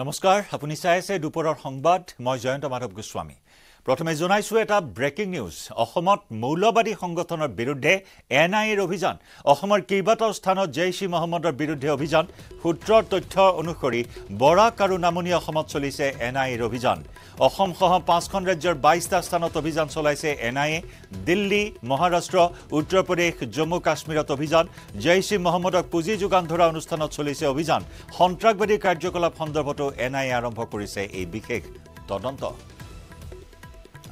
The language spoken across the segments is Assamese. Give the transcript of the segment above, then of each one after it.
নমস্কাৰ আপুনি চাই আছে দুপৰৰ সংবাদ মই জয়ন্ত মাধৱ গোস্বামী প্ৰথমে জনাইছোঁ এটা ব্ৰেকিং নিউজ অসমত মৌলবাদী সংগঠনৰ বিৰুদ্ধে এন আই এৰ অভিযান অসমৰ কেইবাটাও স্থানত জেইচ ই মহম্মদৰ বিৰুদ্ধে অভিযান সূত্ৰৰ তথ্য অনুসৰি বৰাক আৰু নামনি অসমত চলিছে এন আই এৰ অভিযান অসমসহ পাঁচখন ৰাজ্যৰ বাইছটা স্থানত অভিযান চলাইছে N I A Delhi Maharashtra Uttar Pradesh Jammu কাশ্মীৰত অভিযান জেইচ ই মহম্মদক পুঁজি যোগান ধৰা অনুষ্ঠানত চলিছে অভিযান সন্ত্ৰাসবাদী কাৰ্যকলাপ সন্দৰ্ভতো এন আই এ আৰম্ভ কৰিছে এই বিশেষ তদন্ত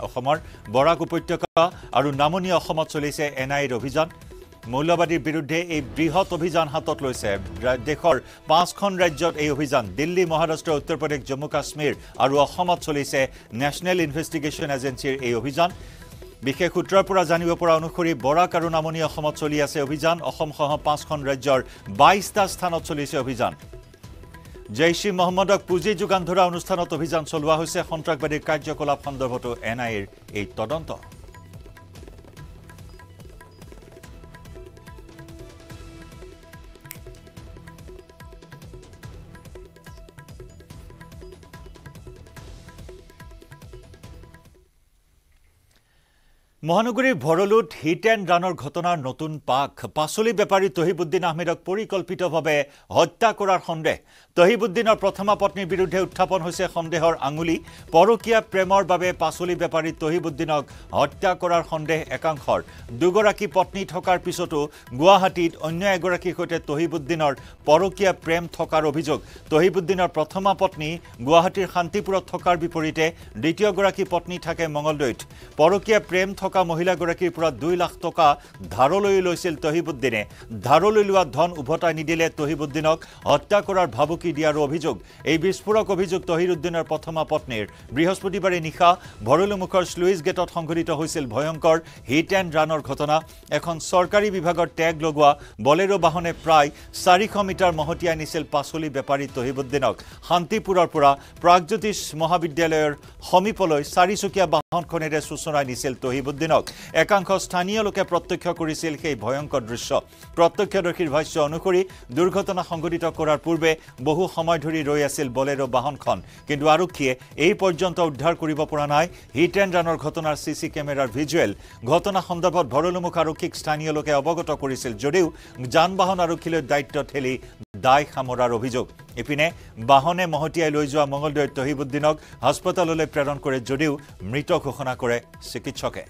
অসমৰ বৰাক উপত্যকা আৰু নামনি অসমত চলিছে এন আইৰ অভিযান মৌলবাদীৰ বিৰুদ্ধে এই বৃহৎ অভিযান হাতত লৈছে দেশৰ পাঁচখন ৰাজ্যত এই অভিযান দিল্লী মহাৰাষ্ট্ৰ উত্তৰ প্ৰদেশ জম্মু কাশ্মীৰ আৰু অসমত চলিছে নেশ্যনেল ইনভেষ্টিগেশ্যন এজেঞ্চিৰ এই অভিযান বিশেষ সূত্ৰৰ পৰা জানিব পৰা অনুসৰি বৰাক আৰু নামনি অসমত চলি আছে অভিযান অসমসহ পাঁচখন ৰাজ্যৰ বাইছটা স্থানত চলিছে অভিযান জেইছ ই মহম্মদক পুঁজি যোগান ধৰা অনুষ্ঠানত অভিযান চলোৱা হৈছে সন্ত্ৰাসবাদীৰ কাৰ্যকলাপ সন্দৰ্ভতো এন আই এৰ এই তদন্ত মহানগৰীৰ ভৰলুট হিট এণ্ড ৰানৰ ঘটনাৰ নতুন পাক পাচলি বেপাৰী তহিবুদ্দিন আহমেদক পৰিকল্পিতভাৱে হত্যা কৰাৰ সন্দেহ তহিবুদ্দিনৰ প্ৰথমা পত্নীৰ বিৰুদ্ধে উত্থাপন হৈছে সন্দেহৰ আঙুলি পৰকীয়া প্ৰেমৰ বাবে পাচলি বেপাৰী তহিবুদ্দিনক হত্যা কৰাৰ সন্দেহ একাংশৰ দুগৰাকী পত্নী থকাৰ পিছতো গুৱাহাটীত অন্য এগৰাকীৰ সৈতে তহিবুদ্দিনৰ পৰকীয়া প্ৰেম থকাৰ অভিযোগ তহিবুদ্দিনৰ প্ৰথমা পত্নী গুৱাহাটীৰ শান্তিপুৰত থকাৰ বিপৰীতে দ্বিতীয়গৰাকী পত্নী থাকে মঙলদৈত পৰকীয়া প্ৰেম থকা থকা মহিলাগৰাকীৰ পৰা দুই লাখ টকা ধাৰলৈ লৈছিল তহিবুদ্দিনে ধাৰলৈ লোৱা ধন উভতাই নিদিলে তহিবুদ্দিনক হত্যা কৰাৰ ভাবুকি দিয়াৰো অভিযোগ এই বিস্ফোৰক অভিযোগ তহিৰুদ্দিনৰ প্ৰথমা পত্নীৰ বৃহস্পতিবাৰে নিশা ভৰলুমুখৰ শ্লুইজ গেটত সংঘটিত হৈছিল ভয়ংকৰ হিট এণ্ড ৰাণৰ ঘটনা এখন চৰকাৰী বিভাগৰ টেগ লগোৱা বলেৰো বাহনে প্ৰায় চাৰিশ মিটাৰ মহতিয়াই নিছিল পাচলি বেপাৰী তহিবুদ্দিনক শান্তিপুৰৰ পৰা প্ৰাগজ্যোতিষ মহাবিদ্যালয়ৰ সমীপলৈ চাৰিচকীয়া খনেৰে সূচনা দিছিল তহিবুদ্দিনক একাংশ স্থানীয় লোকে প্ৰত্যক্ষ কৰিছিল সেই ভয়ংকৰ দৃশ্য প্ৰত্যক্ষদৰ্শীৰ ভাষ্য অনুসৰি দুৰ্ঘটনা সংঘটিত কৰাৰ পূৰ্বে বহু সময় ধৰি ৰৈ আছিল বলেৰ' বাহনখন কিন্তু আৰক্ষীয়ে এই পৰ্যন্ত উদ্ধাৰ কৰিব পৰা নাই হিট এণ্ড ৰাণৰ ঘটনাৰ চি চি কেমেৰাৰ ভিজুৱেল ঘটনা সন্দৰ্ভত ভৰলুমুখ আৰক্ষীক স্থানীয় লোকে অৱগত কৰিছিল যদিও যান বাহন আৰক্ষীলৈ দায়িত্ব ঠেলি দায় সামৰাৰ অভিযোগ ইপিনে বাহনে মহতিয়াই লৈ যোৱা মঙলদৈ তহিবুদ্দিনক হাস্পতাললৈ প্ৰেৰণ কৰে যদিও মৃত ঘোষণা কৰে চিকিৎসকে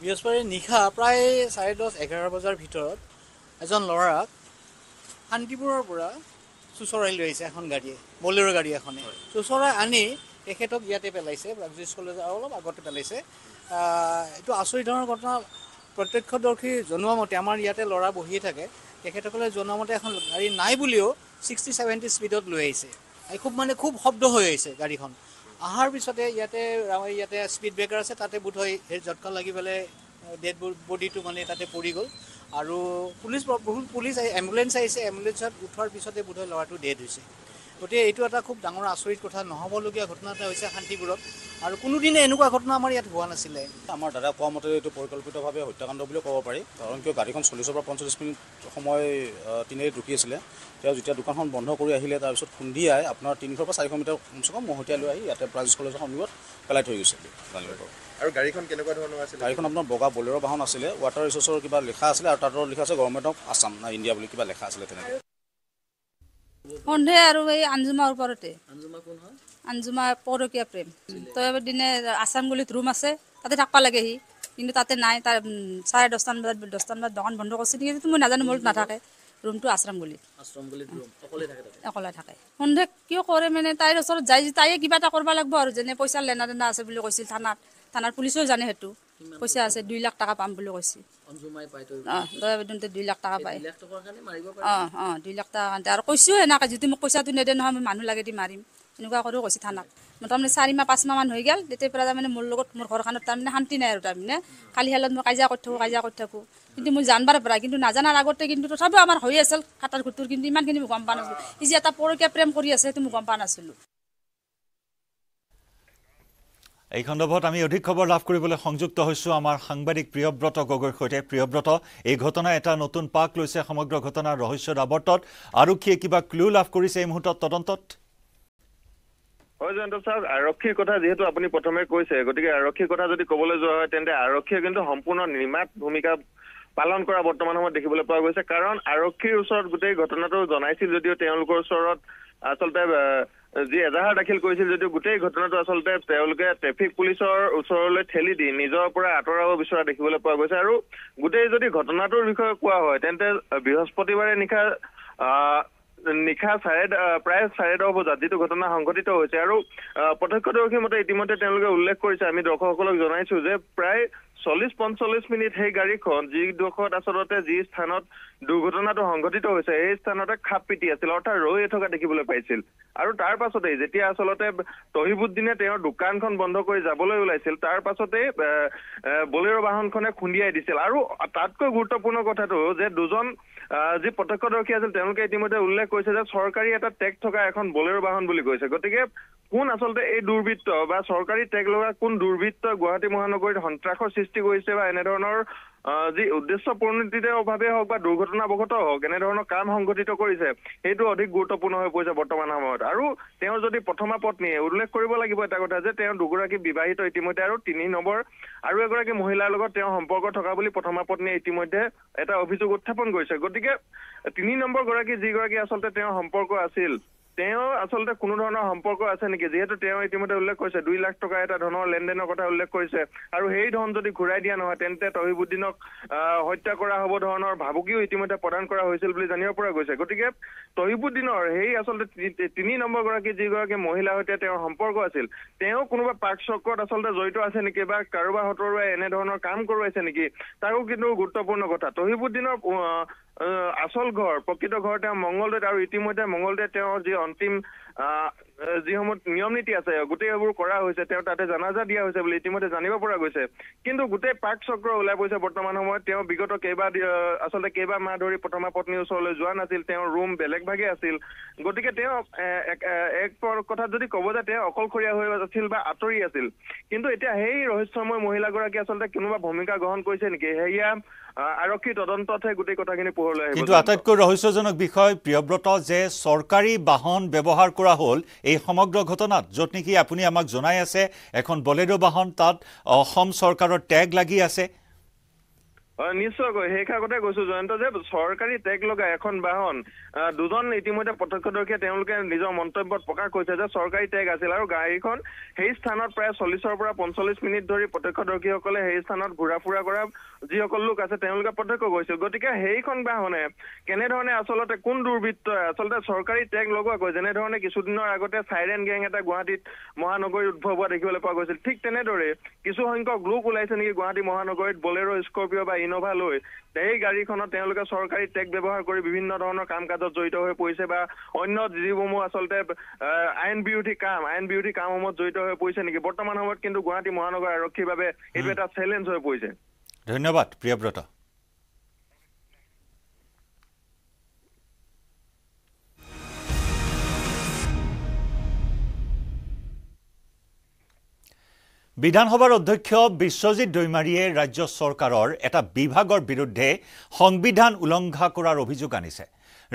বৃহস্পতি নিশা প্রায় সাড়ে দশ এগারো বাজার ভিতর এজন লড়াক শান্তিপুরের চুচরাই লো আছে এখন গাড়ীয়ে বলেরো গাড়ী এখনে চুচরাই আনি তেখেতক ইয়াতে পেলাইছে ব্রাগজিস কলেজ অলপ আগতে পেলাইছে এই আচরিত ঘটনা প্ৰত্যক্ষদৰ্শী জনোৱা মতে আমাৰ ইয়াতে লৰা বহিয়ে থাকে তেখেতসকলে জনোৱা মতে এখন গাড়ী নাই বুলিও ছিক্সটি ছেভেণ্টি স্পীডত লৈ আহিছে খুব মানে খুব শব্দ হৈ আহিছে গাড়ীখন অহাৰ পিছতে ইয়াতে ইয়াতে স্পীড ব্ৰেকাৰ আছে তাতে বোধ হয় সেই ঝটকা লাগি পেলাই ডেড বডিটো মানে তাতে পৰি গ'ল আৰু পুলিচ বহুত পুলিচ এম্বুলেঞ্চ আহিছে এম্বুলেঞ্চত উঠোৱাৰ পিছতে বোধহয় ল'ৰাটো ডেড হৈছে গতিকে এইটো এটা খুব ডাঙৰ আচৰিত কথা নহ'বলগীয়া ঘটনা এটা হৈছে শান্তিপুৰত আৰু কোনোদিনে এনেকুৱা ঘটনা আমাৰ ইয়াত হোৱা নাছিলে আমাৰ দাদা কোৱা মতে এইটো পৰিকল্পিতভাৱে হত্যাকাণ্ড বুলিও ক'ব পাৰি কাৰণ কিয় গাড়ীখন চল্লিছৰ পৰা পঞ্চল্লিছ মিনিট সময় তিনিৰে ৰখি আছিলে তেওঁ যেতিয়া দোকানখন বন্ধ কৰি আহিলে তাৰপিছত সন্ধিয়াই আপোনাৰ তিনিশৰ পৰা চাৰিশ মিটাৰ কমচে কম মহতিয়াই লৈ আহি ইয়াতে প্ৰাইজ কলেজৰ সন্মুখত পেলাই থৈ গৈছিল জানিব আৰু গাড়ীখন কেনেকুৱা ধৰণৰ আছিল গাড়ীখন আপোনাৰ বগা বলেৰ' বাহন আছিলে ৱাটাৰ ৰিচৰ্চৰ কিবা লিখা আছিলে আৰু তাতো লিখা আছে গভৰ্ণমেণ্ট অফ আছাম না ইণ্ডিয়া বুলি কিবা লিখা আছিলে তেনেকৈ সন্ধে আৰু এই আঞ্জুমাৰ ওপৰতে আঞ্জুমা পৰকীয়া প্ৰেম তই দিনে আছাম গুলিত ৰুম আছে তাতে থাকিব লাগে সি কিন্তু তাতে নাই তাৰ চাৰে দহটামান বজাত দহটামান বজাত দোকান বন্ধ কৰিছে নেকি মই নাজানো মোৰ নাথাকে ৰুমটো আশ্ৰাম গুলিত অকলে থাকে সন্ধে কিয় কৰে মানে তাইৰ ওচৰত যায় তাইয়ে কিবা এটা কৰিব লাগিব আৰু যেনে পইচাৰ লেনা দেনা আছে বুলি কৈছিল থানাত থানাৰ পুলিচেও জানে সেইটো কৈছে আছে দুই লাখ টকা পাম বুলি কৈছে দয়া বেদনতে দুই লাখ টকা পায় অঁ অঁ দুই লাখ টকা আৰু কৈছোঁ সেনেকৈ যদি মোক পইচাটো নেদে নহয় মই মানুহ লাগে মাৰিম এনেকুৱা কৰোঁ কৈছে থানাত মই তাৰমানে চাৰিমাহ পাঁচমাহমান হৈ গ'ল তেতিয়াৰ পৰা তাৰমানে মোৰ লগত মোৰ ঘৰখনত তাৰমানে শান্তি নাই আৰু তাৰমানে খালি মই কাজিয়া কৰি থাকোঁ কাজিয়া কৰি থাকোঁ কিন্তু মই জানবাৰ পৰা কিন্তু নাজানাৰ আগতে কিন্তু তথাপিও আমাৰ হৈ আছিল খাটাৰ ঘুটুৰ কিন্তু ইমানখিনি মই গম পোৱা নাছিলোঁ সি যে এটা পৰকীয়া প্ৰেম কৰি আছে সেইটো মই গম পোৱা নাছিলোঁ এই সন্দৰ্ভত আমি অধিক খবৰ লাভ কৰিবলৈ সংযুক্ত হৈছোঁ আমাৰ সাংবাদিক প্ৰিয়ব্ৰত গগৈৰ সৈতে প্ৰিয়ব্ৰত এই ঘটনা এটা নতুন পাক লৈছে সমগ্ৰ ঘটনাৰ ৰহস্যৰ আৱৰ্তত আৰক্ষীয়ে কিবা ক্লু লাভ কৰিছে এই মুহূৰ্তত তদন্তত হয় জয়ন্ত ছাৰ আৰক্ষীৰ কথা যিহেতু আপুনি প্ৰথমে কৈছে গতিকে আৰক্ষীৰ কথা যদি ক'বলৈ যোৱা হয় তেন্তে আৰক্ষীয়ে কিন্তু সম্পূৰ্ণ নিৰ্মাত ভূমিকা পালন কৰা বৰ্তমান সময়ত দেখিবলৈ পোৱা গৈছে কাৰণ আৰক্ষীৰ ওচৰত গোটেই ঘটনাটো জনাইছিল যদিও তেওঁলোকৰ ওচৰত আচলতে যি এজাহাৰ দাখিল কৰিছিল যদিও গোটেই ঘটনাটো আচলতে তেওঁলোকে ট্ৰেফিক পুলিচৰ ওচৰলৈ ঠেলি দি নিজৰ পৰা আঁতৰাব বিচৰা দেখিবলৈ পোৱা গৈছে আৰু গোটেই যদি ঘটনাটোৰ বিষয়ে কোৱা হয় তেন্তে বৃহস্পতিবাৰে নিশা নিশা চাৰে প্ৰায় চাৰে দহ বজাত যিটো ঘটনা সংঘটিত হৈছে আৰু প্ৰত্যক্ষদৰ্শীৰ মতে ইতিমধ্যে তেওঁলোকে উল্লেখ কৰিছে আমি দৰ্শকসকলক জনাইছো যে প্ৰায় চল্লিশ পঞ্চল্লিশ মিনিট সেই গাড়ীখন যিডোখৰত আচলতে যি স্থানত দুৰ্ঘটনাটো সংঘটিত হৈছে এই স্থানতে খাপ পিটি আছিল অৰ্থাৎ ৰৈয়ে থকা দেখিবলৈ পাইছিল আৰু তাৰ পাছতে যেতিয়া আচলতে তহিবুদ্দিনে তেওঁৰ দোকানখন বন্ধ কৰি যাবলৈ ওলাইছিল তাৰ পাছতে বলেৰ' বাহনখনে খুন্দিয়াই দিছিল আৰু তাতকৈ গুৰুত্বপূৰ্ণ কথাটো যে দুজন যি প্ৰত্যক্ষদৰ্শী আছিল তেওঁলোকে ইতিমধ্যে উল্লেখ কৰিছে যে চৰকাৰী এটা টেগ থকা এখন বলেৰ' বাহন বুলি কৈছে গতিকে কোন আচলতে এই দুৰ্বৃত্ত বা চৰকাৰী টেগ লগা কোন দুৰ্বৃত্ত গুৱাহাটী মহানগৰীত সন্ত্ৰাসৰ সৃষ্টি কৰিছে বা এনেধৰণৰ যি উদ্দেশ্য প্ৰণীতিতে অভাৱে হওক বা দুৰ্ঘটনাবশত হওক এনেধৰণৰ কাম সংঘটিত কৰিছে সেইটো অধিক গুৰুত্বপূৰ্ণ হৈ পৰিছে বৰ্তমান সময়ত আৰু তেওঁ যদি প্ৰথমা পত্নীয়ে উল্লেখ কৰিব লাগিব এটা কথা যে তেওঁ দুগৰাকী বিবাহিত ইতিমধ্যে আৰু তিনি নম্বৰ আৰু এগৰাকী মহিলাৰ লগত তেওঁ সম্পৰ্ক থকা বুলি প্ৰথমা পত্নীয়ে ইতিমধ্যে এটা অভিযোগ উত্থাপন কৰিছে গতিকে তিনি নম্বৰ গৰাকী যিগৰাকী আচলতে তেওঁ সম্পৰ্ক আছিল তেওঁ আচলতে কোনো ধৰণৰ সম্পৰ্ক আছে নেকি যিহেতু তেওঁ ইতিমধ্যে উল্লেখ কৰিছে দুই লাখ টকা এটা ধনৰ লেনদেনৰ কথা উল্লেখ কৰিছে আৰু সেই ধন যদি ঘূৰাই দিয়া নহয় তেন্তে তহিবুদ্দিনক হত্যা কৰা হ'ব ধৰণৰ ভাবুকিও ইতিমধ্যে প্ৰদান কৰা হৈছিল বুলি জানিব পৰা গৈছে গতিকে তহিবুদ্দিনৰ সেই আচলতে তিনি নম্বৰ গৰাকী যিগৰাকী মহিলাৰ সৈতে তেওঁৰ সম্পৰ্ক আছিল তেওঁ কোনোবা পাক চক্ৰত আচলতে জড়িত আছে নেকি বা কাৰোবাৰ হতৰুৱাই এনেধৰণৰ কাম কৰোৱাইছে নেকি তাকো কিন্তু গুৰুত্বপূৰ্ণ কথা তহিবুদ্দিনৰ আচল ঘৰ প্ৰকৃত ঘৰ তেওঁ মংগলদৈত আৰু ইতিমধ্যে মংগলদৈত তেওঁ যি অন্তিম যিসমূহ নিয়ম নীতি আছে গোটেই সেইবোৰ কৰা হৈছে তেওঁ তাতে জানাজা দিয়া হৈছে বুলি ইতিমধ্যে জানিব পৰা গৈছে কিন্তু গোটেই পাক চক্ৰ ওলাই পৰিছে বৰ্তমান সময়ত তেওঁ বিগত কেইবা আচলতে কেইবা মাহ ধৰি প্ৰথমা পত্নীৰ ওচৰলৈ যোৱা নাছিল তেওঁৰ ৰুম বেলেগ ভাগে আছিল গতিকে তেওঁ এক কথাত যদি ক'ব যে তেওঁ অকলশৰীয়া হৈ আছিল বা আঁতৰি আছিল কিন্তু এতিয়া সেই ৰহস্যময় মহিলাগৰাকী আচলতে কোনোবা ভূমিকা গ্ৰহণ কৰিছে নেকি সেয়া আৰক্ষী তদন্ততহে গোটেই কথাখিনি পোহৰলৈ কিন্তু আটাইতকৈ ৰহস্যজনক বিষয় প্ৰিয়ব্ৰত যে চৰকাৰী বাহন ব্যৱহাৰ কৰা হ'ল এই সমগ্ৰ ঘটনাত য'ত নেকি আপুনি আমাক জনাই আছে এখন বলেৰো বাহন তাত অসম চৰকাৰৰ টেগ লাগি আছে হয় নিশ্চয়কৈ সেই কাকতে কৈছো জয়ন্ত যে চৰকাৰী টেগ লগা এখন বাহন আহ দুজন ইতিমধ্যে প্ৰত্যক্ষদৰ্শীয়ে তেওঁলোকে নিজৰ মন্তব্যত প্ৰকাশ কৰিছে যে চৰকাৰী টেগ আছিল আৰু গাড়ীখন সেই স্থানত প্ৰায় চল্লিশৰ পৰা পঞ্চল্লিছ মিনিট ধৰি প্ৰত্যক্ষদৰ্শীসকলে সেই স্থানত ঘূৰা ফুৰা কৰা যিসকল লোক আছে তেওঁলোকে প্ৰত্যক্ষ কৰিছিল গতিকে সেইখন বাহনে কেনেধৰণে আচলতে কোন দুৰ্বৃত্তই আচলতে চৰকাৰী টেগ লগোৱাকৈ যেনেধৰণে কিছুদিনৰ আগতে চাইৰেন গেং এটা গুৱাহাটীত মহানগৰীত উদ্ভৱ হোৱা দেখিবলৈ পোৱা গৈছিল ঠিক তেনেদৰে কিছু সংখ্যক লোক ওলাইছে নেকি গুৱাহাটী মহানগৰীত বলেৰ' স্কৰ্পিঅ' বা ইন'ভা লৈ সেই গাড়ীখনত তেওঁলোকে চৰকাৰী টেগ ব্যৱহাৰ কৰি বিভিন্ন ধৰণৰ কাম কাজত জড়িত হৈ পৰিছে বা অন্য যিসমূহ আচলতে আইন বিৰোধী কাম আইন বিৰোধী কামসমূহত জড়িত হৈ পৰিছে নেকি বৰ্তমান সময়ত কিন্তু গুৱাহাটী মহানগৰ আৰক্ষীৰ বাবে এইটো এটা চেলেঞ্জ হৈ পৰিছে ধন্যবাদ প্ৰিয়ব্ৰত বিধানসভাৰ অধ্যক্ষ বিশ্বজিৎ দৈমাৰীয়ে ৰাজ্য চৰকাৰৰ এটা বিভাগৰ বিৰুদ্ধে সংবিধান উলংঘা কৰাৰ অভিযোগ আনিছে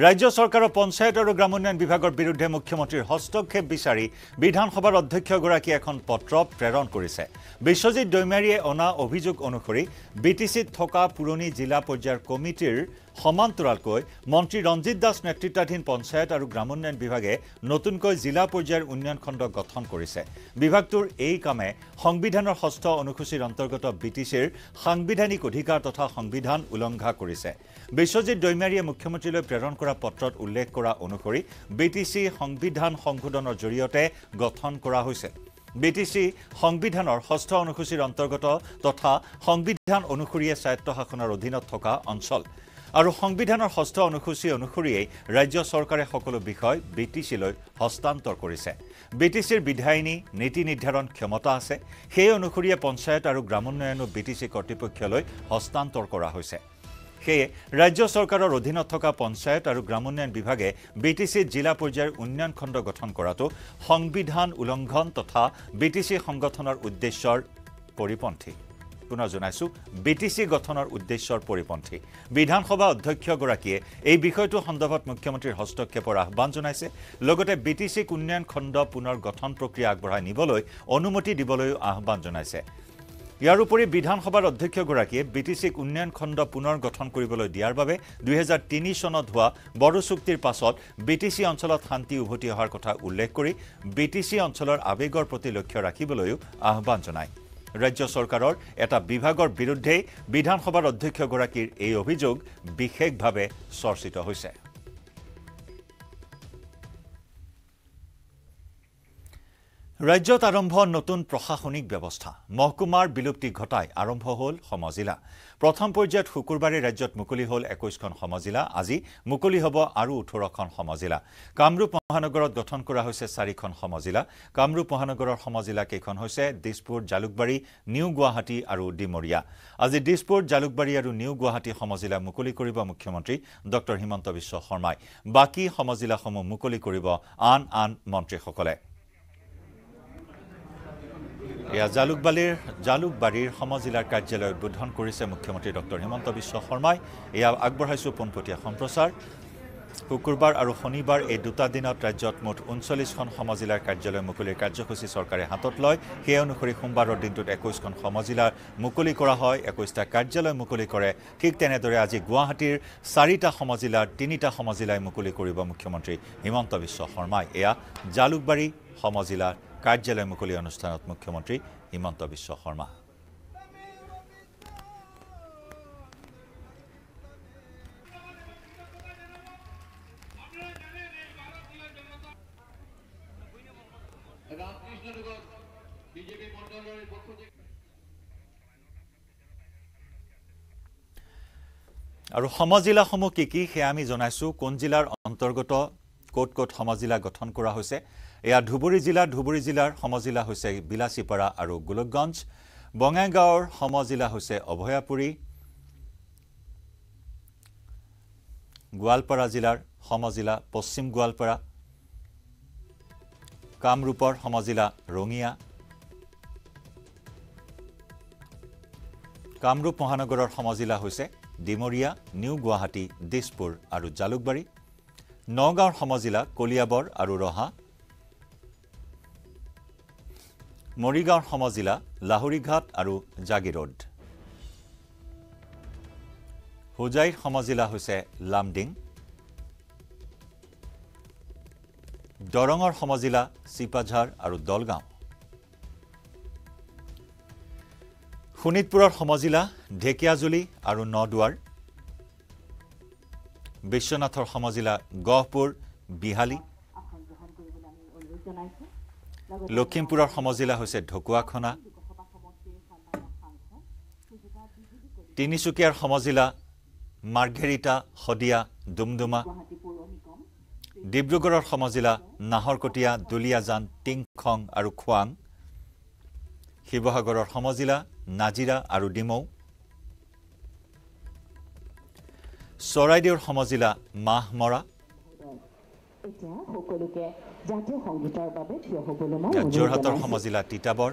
ৰাজ্য চৰকাৰৰ পঞ্চায়ত আৰু গ্ৰামোন্নয়ন বিভাগৰ বিৰুদ্ধে মুখ্যমন্ত্ৰীৰ হস্তক্ষেপ বিচাৰি বিধানসভাৰ অধ্যক্ষগৰাকীয়ে এখন পত্ৰ প্ৰেৰণ কৰিছে বিশ্বজিৎ দৈমাৰীয়ে অনা অভিযোগ অনুসৰি বি টি চিত থকা পুৰণি জিলা পৰ্যায়ৰ কমিটিৰ সমান্তৰালকৈ মন্ত্ৰী ৰঞ্জিত দাস নেতৃত্বাধীন পঞ্চায়ত আৰু গ্ৰামোন্নয়ন বিভাগে নতুনকৈ জিলা পৰ্যায়ৰ উন্নয়ন খণ্ড গঠন কৰিছে বিভাগটোৰ এই কামে সংবিধানৰ ষষ্ঠ অনুসূচীৰ অন্তৰ্গত বি টি চিৰ সাংবিধানিক অধিকাৰ তথা সংবিধান উলংঘা কৰিছে বিশ্বজিৎ দৈমাৰীয়ে মুখ্যমন্ত্ৰীলৈ প্ৰেৰণ কৰা পত্ৰত উল্লেখ কৰা অনুসৰি বি টি চি সংবিধান সংশোধনৰ জৰিয়তে গঠন কৰা হৈছে বি টি চি সংবিধানৰ ষষ্ঠ অনুসূচীৰ অন্তৰ্গত তথা সংবিধান অনুসৰিয়ে শাসনৰ অধীনত থকা অঞ্চল আৰু সংবিধানৰ ষষ্ঠ অনুসূচী অনুসৰিয়েই ৰাজ্য চৰকাৰে সকলো বিষয় বি টি চিলৈ হস্তান্তৰ কৰিছে বি টি চিৰ বিধায়িনী নীতি নিৰ্ধাৰণ ক্ষমতা আছে সেই অনুসৰিয়ে পঞ্চায়ত আৰু গ্ৰামোন্নয়নো বি টি চি কৰ্তৃপক্ষলৈ হস্তান্তৰ কৰা হৈছে সেয়ে ৰাজ্য চৰকাৰৰ অধীনত থকা পঞ্চায়ত আৰু গ্ৰামোন্নয়ন বিভাগে বি টি চিত জিলা পৰ্যায়ৰ উন্নয়ন খণ্ড গঠন কৰাটো সংবিধান উলংঘন তথা বিটিসি সংগঠনেৰ উদ্দেশ্যেৰ পৰিপন্থী পুনৰ জনাইছোঁ বি টি চি গঠনৰ উদ্দেশ্যৰ পৰিপন্থী বিধানসভা অধ্যক্ষগৰাকীয়ে এই বিষয়টো সন্দৰ্ভত মুখ্যমন্ত্ৰীৰ হস্তক্ষেপৰ আহ্বান জনাইছে লগতে বি টি চিক উন্নয়ন খণ্ড পুনৰ গঠন প্ৰক্ৰিয়া আগবঢ়াই নিবলৈ অনুমতি দিবলৈও আহ্বান জনাইছে ইয়াৰ উপৰি বিধানসভাৰ অধ্যক্ষগৰাকীয়ে বি টি চিক উন্নয়ন খণ্ড পুনৰ গঠন কৰিবলৈ দিয়াৰ বাবে দুহেজাৰ তিনি চনত হোৱা বড়ো চুক্তিৰ পাছত বি টি চি অঞ্চলত শান্তি উভতি অহাৰ কথা উল্লেখ কৰি বি টি চি অঞ্চলৰ আৱেগৰ প্ৰতি লক্ষ্য ৰাখিবলৈও আহ্বান জনায় ৰাজ্য চৰকাৰৰ এটা বিভাগৰ বিৰুদ্ধেই বিধানসভাৰ অধ্যক্ষগৰাকীৰ এই অভিযোগ বিশেষভাৱে চৰ্চিত হৈছে ৰাজ্যত আৰম্ভ নতুন প্ৰশাসনিক ব্যৱস্থা মহকুমাৰ বিলুপ্তি ঘটাই আৰম্ভ হ'ল সমজিলা প্ৰথম পৰ্যায়ত শুকুৰবাৰে ৰাজ্যত মুকলি হ'ল একৈশখন সমজিলা আজি মুকলি হ'ব আৰু ওঠৰখন সমজিলা কামৰূপ মহানগৰত গঠন কৰা হৈছে চাৰিখন সমজিলা কামৰূপ মহানগৰৰ সমজিলাকেইখন হৈছে দিছপুৰ জালুকবাৰী নিউ গুৱাহাটী আৰু ডিমৰীয়া আজি দিছপুৰ জালুকবাৰী আৰু নিউ গুৱাহাটী সমজিলা মুকলি কৰিব মুখ্যমন্ত্ৰী ডঃ হিমন্ত বিশ্ব শৰ্মাই বাকী সমজিলাসমূহ মুকলি কৰিব আন আন মন্ত্ৰীসকলে এয়া জালুকবালীৰ জালুকবাৰীৰ সম জিলাৰ কাৰ্যালয় উদ্বোধন কৰিছে মুখ্যমন্ত্ৰী ডক্টৰ হিমন্ত বিশ্ব শৰ্মাই এয়া আগবঢ়াইছোঁ পোনপটীয়া সম্প্ৰচাৰ শুকুৰবাৰ আৰু শনিবাৰ এই দুটা দিনত ৰাজ্যত মুঠ ঊনচল্লিছখন সমজিলাৰ কাৰ্যালয় মুকলিৰ কাৰ্যসূচী চৰকাৰে হাতত লয় সেই অনুসৰি সোমবাৰৰ দিনটোত একৈছখন সমজিলা মুকলি কৰা হয় একৈছটা কাৰ্যালয় মুকলি কৰে ঠিক তেনেদৰে আজি গুৱাহাটীৰ চাৰিটা সমজিলাৰ তিনিটা সমজিলাই মুকলি কৰিব মুখ্যমন্ত্ৰী হিমন্ত বিশ্ব শৰ্মাই এয়া জালুকবাৰী সমজিলাৰ কাৰ্যালয় মুকলি অনুষ্ঠানত মুখ্যমন্ত্ৰী হিমন্ত বিশ্ব শৰ্মা আৰু সমজিলাসমূহ কি কি সেয়া আমি জনাইছোঁ কোন জিলাৰ অন্তৰ্গত ক'ত ক'ত সমজিলা গঠন কৰা হৈছে এয়া ধুবুৰী জিলা ধুবুৰী জিলাৰ সমজিলা হৈছে বিলাচীপাৰা আৰু গোলকগঞ্জ বঙাইগাঁৱৰ সমজিলা হৈছে অভয়াপুৰী গোৱালপাৰা জিলাৰ সমজিলা পশ্চিম গোৱালপাৰা কামৰূপৰ সমজিলা ৰঙিয়া কামৰূপ মহানগৰৰ সমজিলা হৈছে ডিমৰীয়া নিউ গুৱাহাটী দিছপুৰ আৰু জালুকবাৰী নগাঁৱৰ সমজিলা কলিয়াবৰ আৰু ৰহা মৰিগাঁওৰ সমজিলা লাহৰিঘাট আৰু জাগিৰোড হোজাইৰ সমজিলা হৈছে লামডিং দৰঙৰ সমজিলা চিপাঝাৰ আৰু দলগাঁও শোণিতপুৰৰ সমজিলা ঢেকীয়াজুলি আৰু নদুৱাৰ বিশ্বনাথৰ সমজিলা গহপুৰ বিহালী লখিমপুৰৰ সমজিলা হৈছে ঢকুৱাখনা তিনিচুকীয়াৰ সমজিলা মাৰ্ঘেৰিটা শদিয়া ডুমডুমা ডিব্ৰুগড়ৰ সমজিলা নাহৰকটীয়া দুলীয়াজান টিংখং আৰু খোৱাং শিৱসাগৰৰ সমজিলা নাজিৰা আৰু ডিমৌ চৰাইদেউৰ সমজিলা মাহমৰা জাতীয় সংগীতৰ বাবে থিয় হ'বলৈ মই ৰাজ্যৰ হাতৰ সমজিলা তিতাবৰ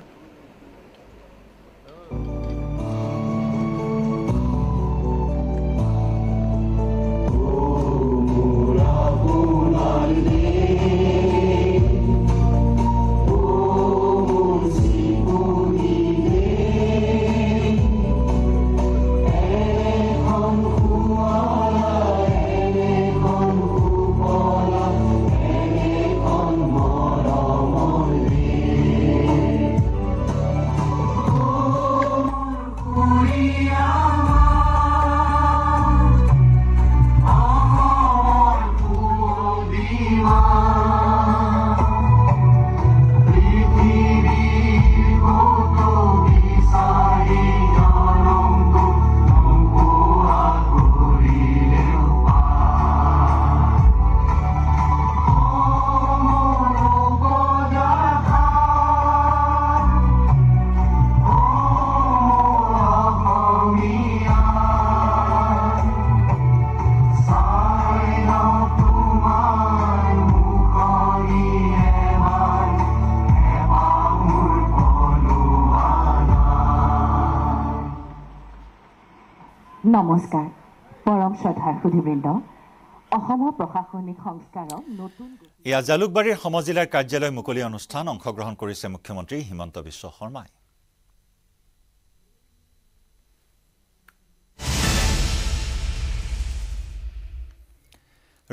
এয়া জালুকবাৰীৰ সমজিলাৰ কাৰ্যালয় মুকলি অনুষ্ঠান অংশগ্ৰহণ কৰিছে মুখ্যমন্ত্ৰী হিমন্ত বিশ্ব শৰ্মাই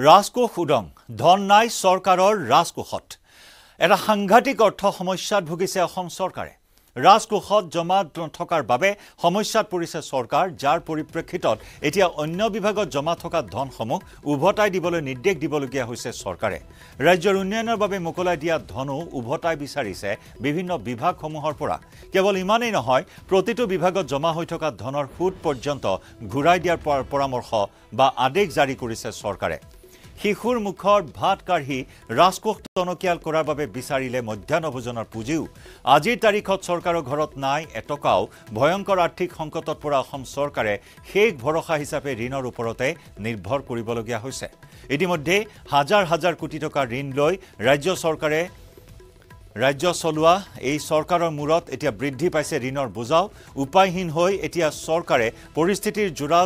ৰাজকোষ উদং ধন নাই চৰকাৰৰ ৰাজকোষত এটা সাংঘাতিক অৰ্থ সমস্যাত ভুগিছে অসম চৰকাৰে ৰাজকোষত জমা থকাৰ বাবে সমস্যাত পৰিছে চৰকাৰ যাৰ পৰিপ্ৰেক্ষিতত এতিয়া অন্য বিভাগত জমা থকা ধনসমূহ উভতাই দিবলৈ নিৰ্দেশ দিবলগীয়া হৈছে চৰকাৰে ৰাজ্যৰ উন্নয়নৰ বাবে মোকলাই দিয়া ধনো উভতাই বিচাৰিছে বিভিন্ন বিভাগসমূহৰ পৰা কেৱল ইমানেই নহয় প্ৰতিটো বিভাগত জমা হৈ থকা ধনৰ সুত পৰ্যন্ত ঘূৰাই দিয়াৰ পৰামৰ্শ বা আদেশ জাৰি কৰিছে চৰকাৰে শিশুৰ মুখৰ ভাত কাঢ়ি ৰাজকোষ টনকিয়াল কৰাৰ বাবে বিচাৰিলে মধ্যাহ্ন ভোজনৰ পুঁজিও আজিৰ তাৰিখত চৰকাৰৰ ঘৰত নাই এটকাও ভয়ংকৰ আৰ্থিক সংকটত পৰা অসম চৰকাৰে শেষ ভৰসা হিচাপে ঋণৰ ওপৰতে নিৰ্ভৰ কৰিবলগীয়া হৈছে ইতিমধ্যে হাজাৰ হাজাৰ কোটি টকাৰ ঋণ লৈ ৰাজ্য চৰকাৰে ৰাজ্য চলোৱা এই চৰকাৰৰ মূৰত এতিয়া বৃদ্ধি পাইছে ঋণৰ বোজাও উপায়হীন হৈ এতিয়া চৰকাৰে পৰিস্থিতিৰ জোৰা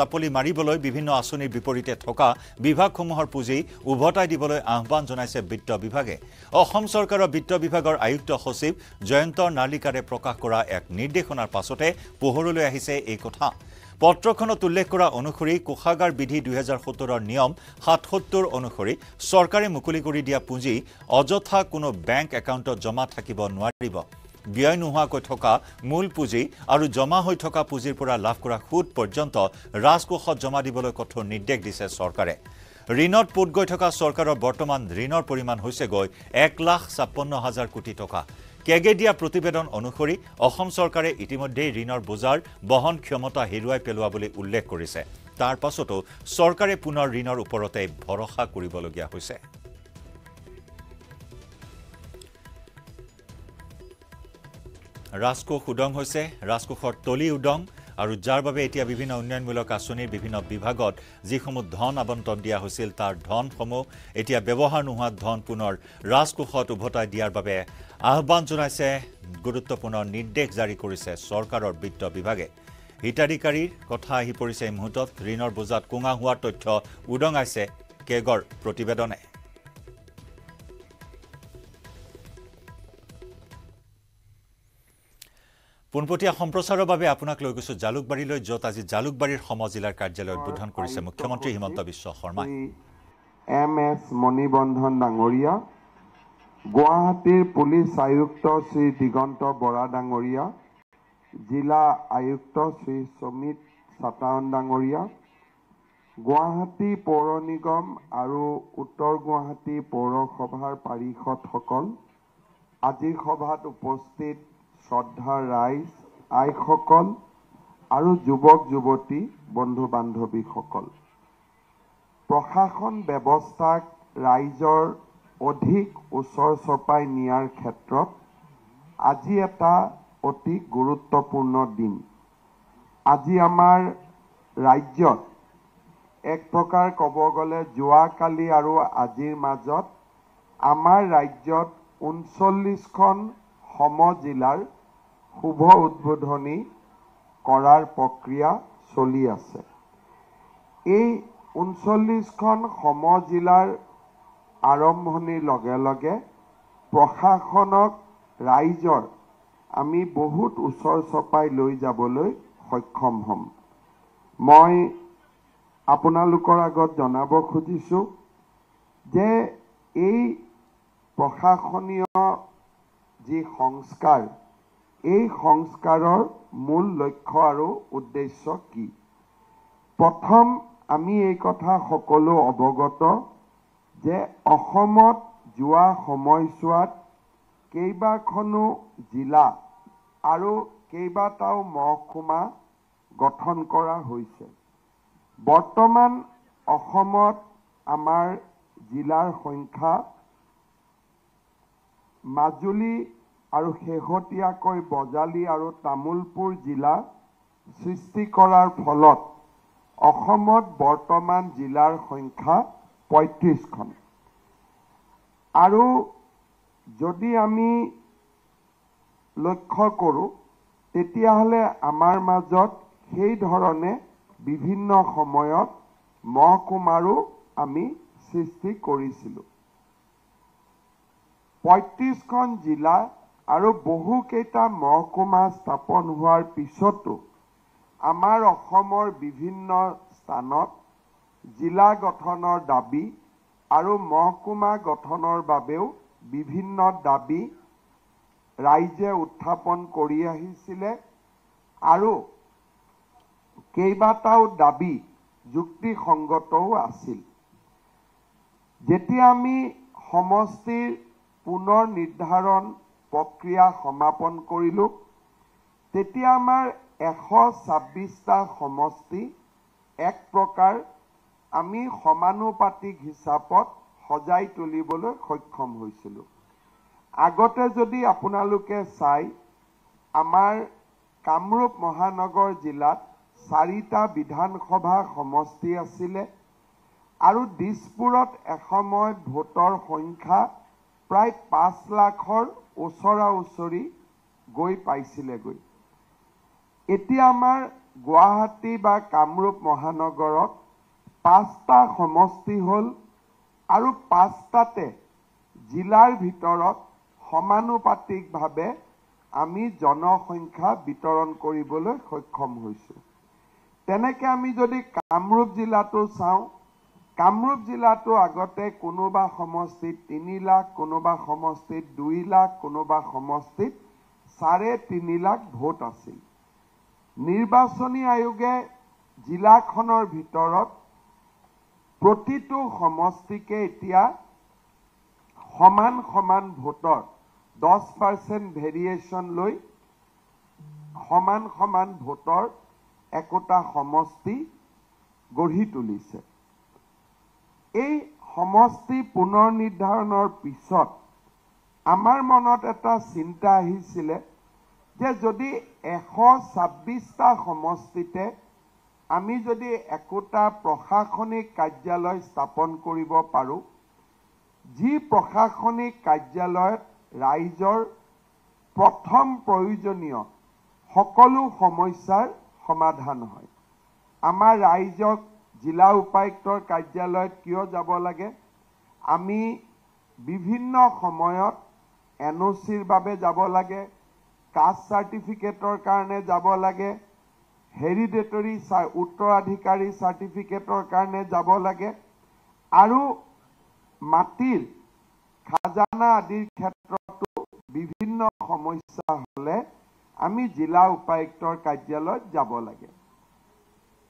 তাপলি মাৰিবলৈ বিভিন্ন আঁচনিৰ বিপৰীতে থকা বিভাগসমূহৰ পুঁজি উভতাই দিবলৈ আহ্বান জনাইছে বিত্ত বিভাগে অসম চৰকাৰৰ বিত্ত বিভাগৰ আয়ুক্ত সচিব জয়ন্ত নালিকাৰে প্ৰকাশ কৰা এক নিৰ্দেশনাৰ পাছতে পোহৰলৈ আহিছে এই কথা পত্ৰখনত উল্লেখ কৰা অনুসৰি কোষাগাৰ বিধি দুহেজাৰ সোতৰৰ নিয়ম সাতসত্তৰ অনুসৰি চৰকাৰে মুকলি কৰি দিয়া পুঁজি অযথা কোনো বেংক একাউণ্টত জমা থাকিব নোৱাৰিব ব্যয় নোহোৱাকৈ থকা মূল পুঁজি আৰু জমা হৈ থকা পুঁজিৰ পৰা লাভ কৰা সুদ পৰ্যন্ত ৰাজকোষত জমা দিবলৈ কঠোৰ নিৰ্দেশ দিছে চৰকাৰে ঋণত পোত গৈ থকা চৰকাৰৰ বৰ্তমান ঋণৰ পৰিমাণ হৈছেগৈ এক লাখ ছাপন্ন হাজাৰ কোটি টকা কেগে দিয়া প্ৰতিবেদন অনুসৰি অসম চৰকাৰে ইতিমধ্যেই ঋণৰ বোজাৰ বহন ক্ষমতা হেৰুৱাই পেলোৱা বুলি উল্লেখ কৰিছে তাৰ পাছতো চৰকাৰে পুনৰ ঋণৰ ওপৰতে ভৰসা কৰিবলগীয়া হৈছে ৰাজকোষ উদং হৈছে ৰাজকোষৰ তলি উদং আৰু যাৰ বাবে এতিয়া বিভিন্ন উন্নয়নমূলক আঁচনিৰ বিভিন্ন বিভাগত যিসমূহ ধন আবণ্টন দিয়া হৈছিল তাৰ ধনসমূহ এতিয়া ব্যৱহাৰ নোহোৱা ধন পুনৰ ৰাজকোষত উভতাই দিয়াৰ বাবে আহ্বান জনাইছে গুৰুত্বপূৰ্ণ নিৰ্দেশ জাৰি কৰিছে চৰকাৰৰ বিত্ত বিভাগে হিতাধিকাৰীৰ কথা আহি পৰিছে এই মুহূৰ্তত ঋণৰ বোজাত কোঙা হোৱাৰ তথ্য উদঙাইছে কেগৰ প্ৰতিবেদনে পোনপটীয়া সম্প্ৰচাৰৰ বাবে আপোনাক লৈ গৈছোঁ জালুকবাৰীলৈ যত আজি জালুকবাড়িৰ সম জিলাৰ কাৰ্যালয় উদ্বোধন কৰিছে মুখ্যমন্ত্ৰী হিমন্ত বিশ্ব শৰ্মা এম এস মণিবন্ধন ডাঙৰীয়া গুৱাহাটীৰ পুলিচ আয়ুক্ত শ্ৰী দিগন্ত বৰা ডাঙৰীয়া জিলা আয়ুক্ত শ্ৰী সমিত সাতাৰণ ডাঙৰিয়া গুয়াহাটি পৌৰ নিগম আৰু উত্তৰ গুৱাহাটী পৌৰসভাৰ পাৰিষদসকল আজিৰ সভাত উপস্থিত শ্ৰদ্ধা ৰাইজ আইসকল আৰু যুৱক যুৱতী বন্ধু বান্ধৱীসকল প্ৰশাসন ব্যৱস্থাক ৰাইজৰ অধিক ওচৰ চপাই নিয়াৰ ক্ষেত্ৰত আজি এটা অতি গুৰুত্বপূৰ্ণ দিন আজি আমাৰ ৰাজ্যত এক প্ৰকাৰ ক'ব গ'লে যোৱাকালি আৰু আজিৰ মাজত আমাৰ ৰাজ্যত ঊনচল্লিছখন সমজিলাৰ শুভ উদ্বোধনী কৰাৰ প্ৰক্ৰিয়া চলি আছে এই ঊনচল্লিছখন সমজিলাৰ আৰম্ভণিৰ লগে লগে প্ৰশাসনক ৰাইজৰ আমি বহুত ওচৰ চপাই লৈ যাবলৈ সক্ষম হ'ম মই আপোনালোকৰ আগত জনাব খুজিছোঁ যে এই প্ৰশাসনীয় যি সংস্কাৰ এই সংস্কাৰৰ মূল লক্ষ্য আৰু উদ্দেশ্য কি প্ৰথম আমি এই কথা সকলো অৱগত যে অসমত যোৱা সময়ছোৱাত কেইবাখনো জিলা আৰু কেইবাটাও মহকুমা গঠন কৰা হৈছে বৰ্তমান অসমত আমাৰ জিলাৰ সংখ্যা মাজুলী আৰু শেহতীয়াকৈ বজালী আৰু তামোলপুৰ জিলা সৃষ্টি কৰাৰ ফলত অসমত বৰ্তমান জিলাৰ সংখ্যা পঁয়ত্ৰিছখন আৰু যদি আমি লক্ষ্য কৰোঁ তেতিয়াহ'লে আমাৰ মাজত সেইধৰণে বিভিন্ন সময়ত মহকুমাৰো আমি সৃষ্টি কৰিছিলোঁ পঁয়ত্ৰিছখন জিলা আৰু বহুকেইটা মহকুমা স্থাপন হোৱাৰ পিছতো আমাৰ অসমৰ বিভিন্ন স্থানত জিলা গঠনৰ দাবী আৰু মহকুমা গঠনৰ বাবেও বিভিন্ন দাবী ৰাইজে উত্থাপন কৰি আহিছিলে আৰু কেইবাটাও দাবী যুক্তিসংগতও আছিল যেতিয়া আমি সমষ্টিৰ পুনৰ নিৰ্ধাৰণ প্ৰক্ৰিয়া সমাপন কৰিলোঁ তেতিয়া আমাৰ এশ ছাব্বিছটা সমষ্টি এক প্ৰকাৰ আমি সমানুপাতিক হিচাপত সজাই তুলিবলৈ সক্ষম হৈছিলোঁ আগতে যদি আপোনালোকে চাই আমাৰ কামৰূপ মহানগৰ জিলাত চাৰিটা বিধানসভা সমষ্টি আছিলে আৰু দিছপুৰত এসময়ত ভোটৰ সংখ্যা প্ৰায় পাঁচ লাখৰ ওচৰা ওচৰি গৈ পাইছিলেগৈ এতিয়া আমাৰ গুৱাহাটী বা কামৰূপ মহানগৰত পাঁচটা সমষ্টি হ'ল আৰু পাঁচটাতে জিলাৰ ভিতৰত সমানুপাতিকভাৱে আমি জনসংখ্যা বিতৰণ কৰিবলৈ সক্ষম হৈছোঁ তেনেকৈ আমি যদি কামৰূপ জিলাটো চাওঁ কামৰূপ জিলাটো আগতে কোনোবা সমষ্টিত তিনি লাখ কোনোবা সমষ্টিত দুই লাখ কোনোবা সমষ্টিত চাৰে তিনি লাখ ভোট আছিল নিৰ্বাচনী আয়োগে জিলাখনৰ ভিতৰত প্ৰতিটো সমষ্টিকে এতিয়া সমান সমান ভোটৰ দহ পাৰ্চেণ্ট ভেৰিয়েশ্যন লৈ সমান সমান ভোটৰ একোটা সমষ্টি গঢ়ি তুলিছে এই সমষ্টি পুনৰ নিৰ্ধাৰণৰ পিছত আমাৰ মনত এটা চিন্তা আহিছিলে যে যদি এশ ছাব্বিছটা সমষ্টিতে আমি যদি একোটা প্ৰশাসনিক কাৰ্যালয় স্থাপন কৰিব পাৰোঁ যি প্ৰশাসনিক কাৰ্যালয়ত ৰাইজৰ প্ৰথম প্ৰয়োজনীয় সকলো সমস্যাৰ সমাধান হয় আমাৰ ৰাইজক জিলা উপায়ুক্তৰ কাৰ্যালয়ত কিয় যাব লাগে আমি বিভিন্ন সময়ত এন অ' চিৰ বাবে যাব লাগে কাষ্ট চাৰ্টিফিকেটৰ কাৰণে যাব লাগে হেৰিডেটৰী উত্তৰাধিকাৰী চাৰ্টিফিকেটৰ কাৰণে যাব লাগে আৰু মাটিৰ খাজানা আদিৰ ক্ষেত্ৰতো বিভিন্ন সমস্যা হ'লে আমি জিলা উপায়ুক্তৰ কাৰ্যালয়ত যাব লাগে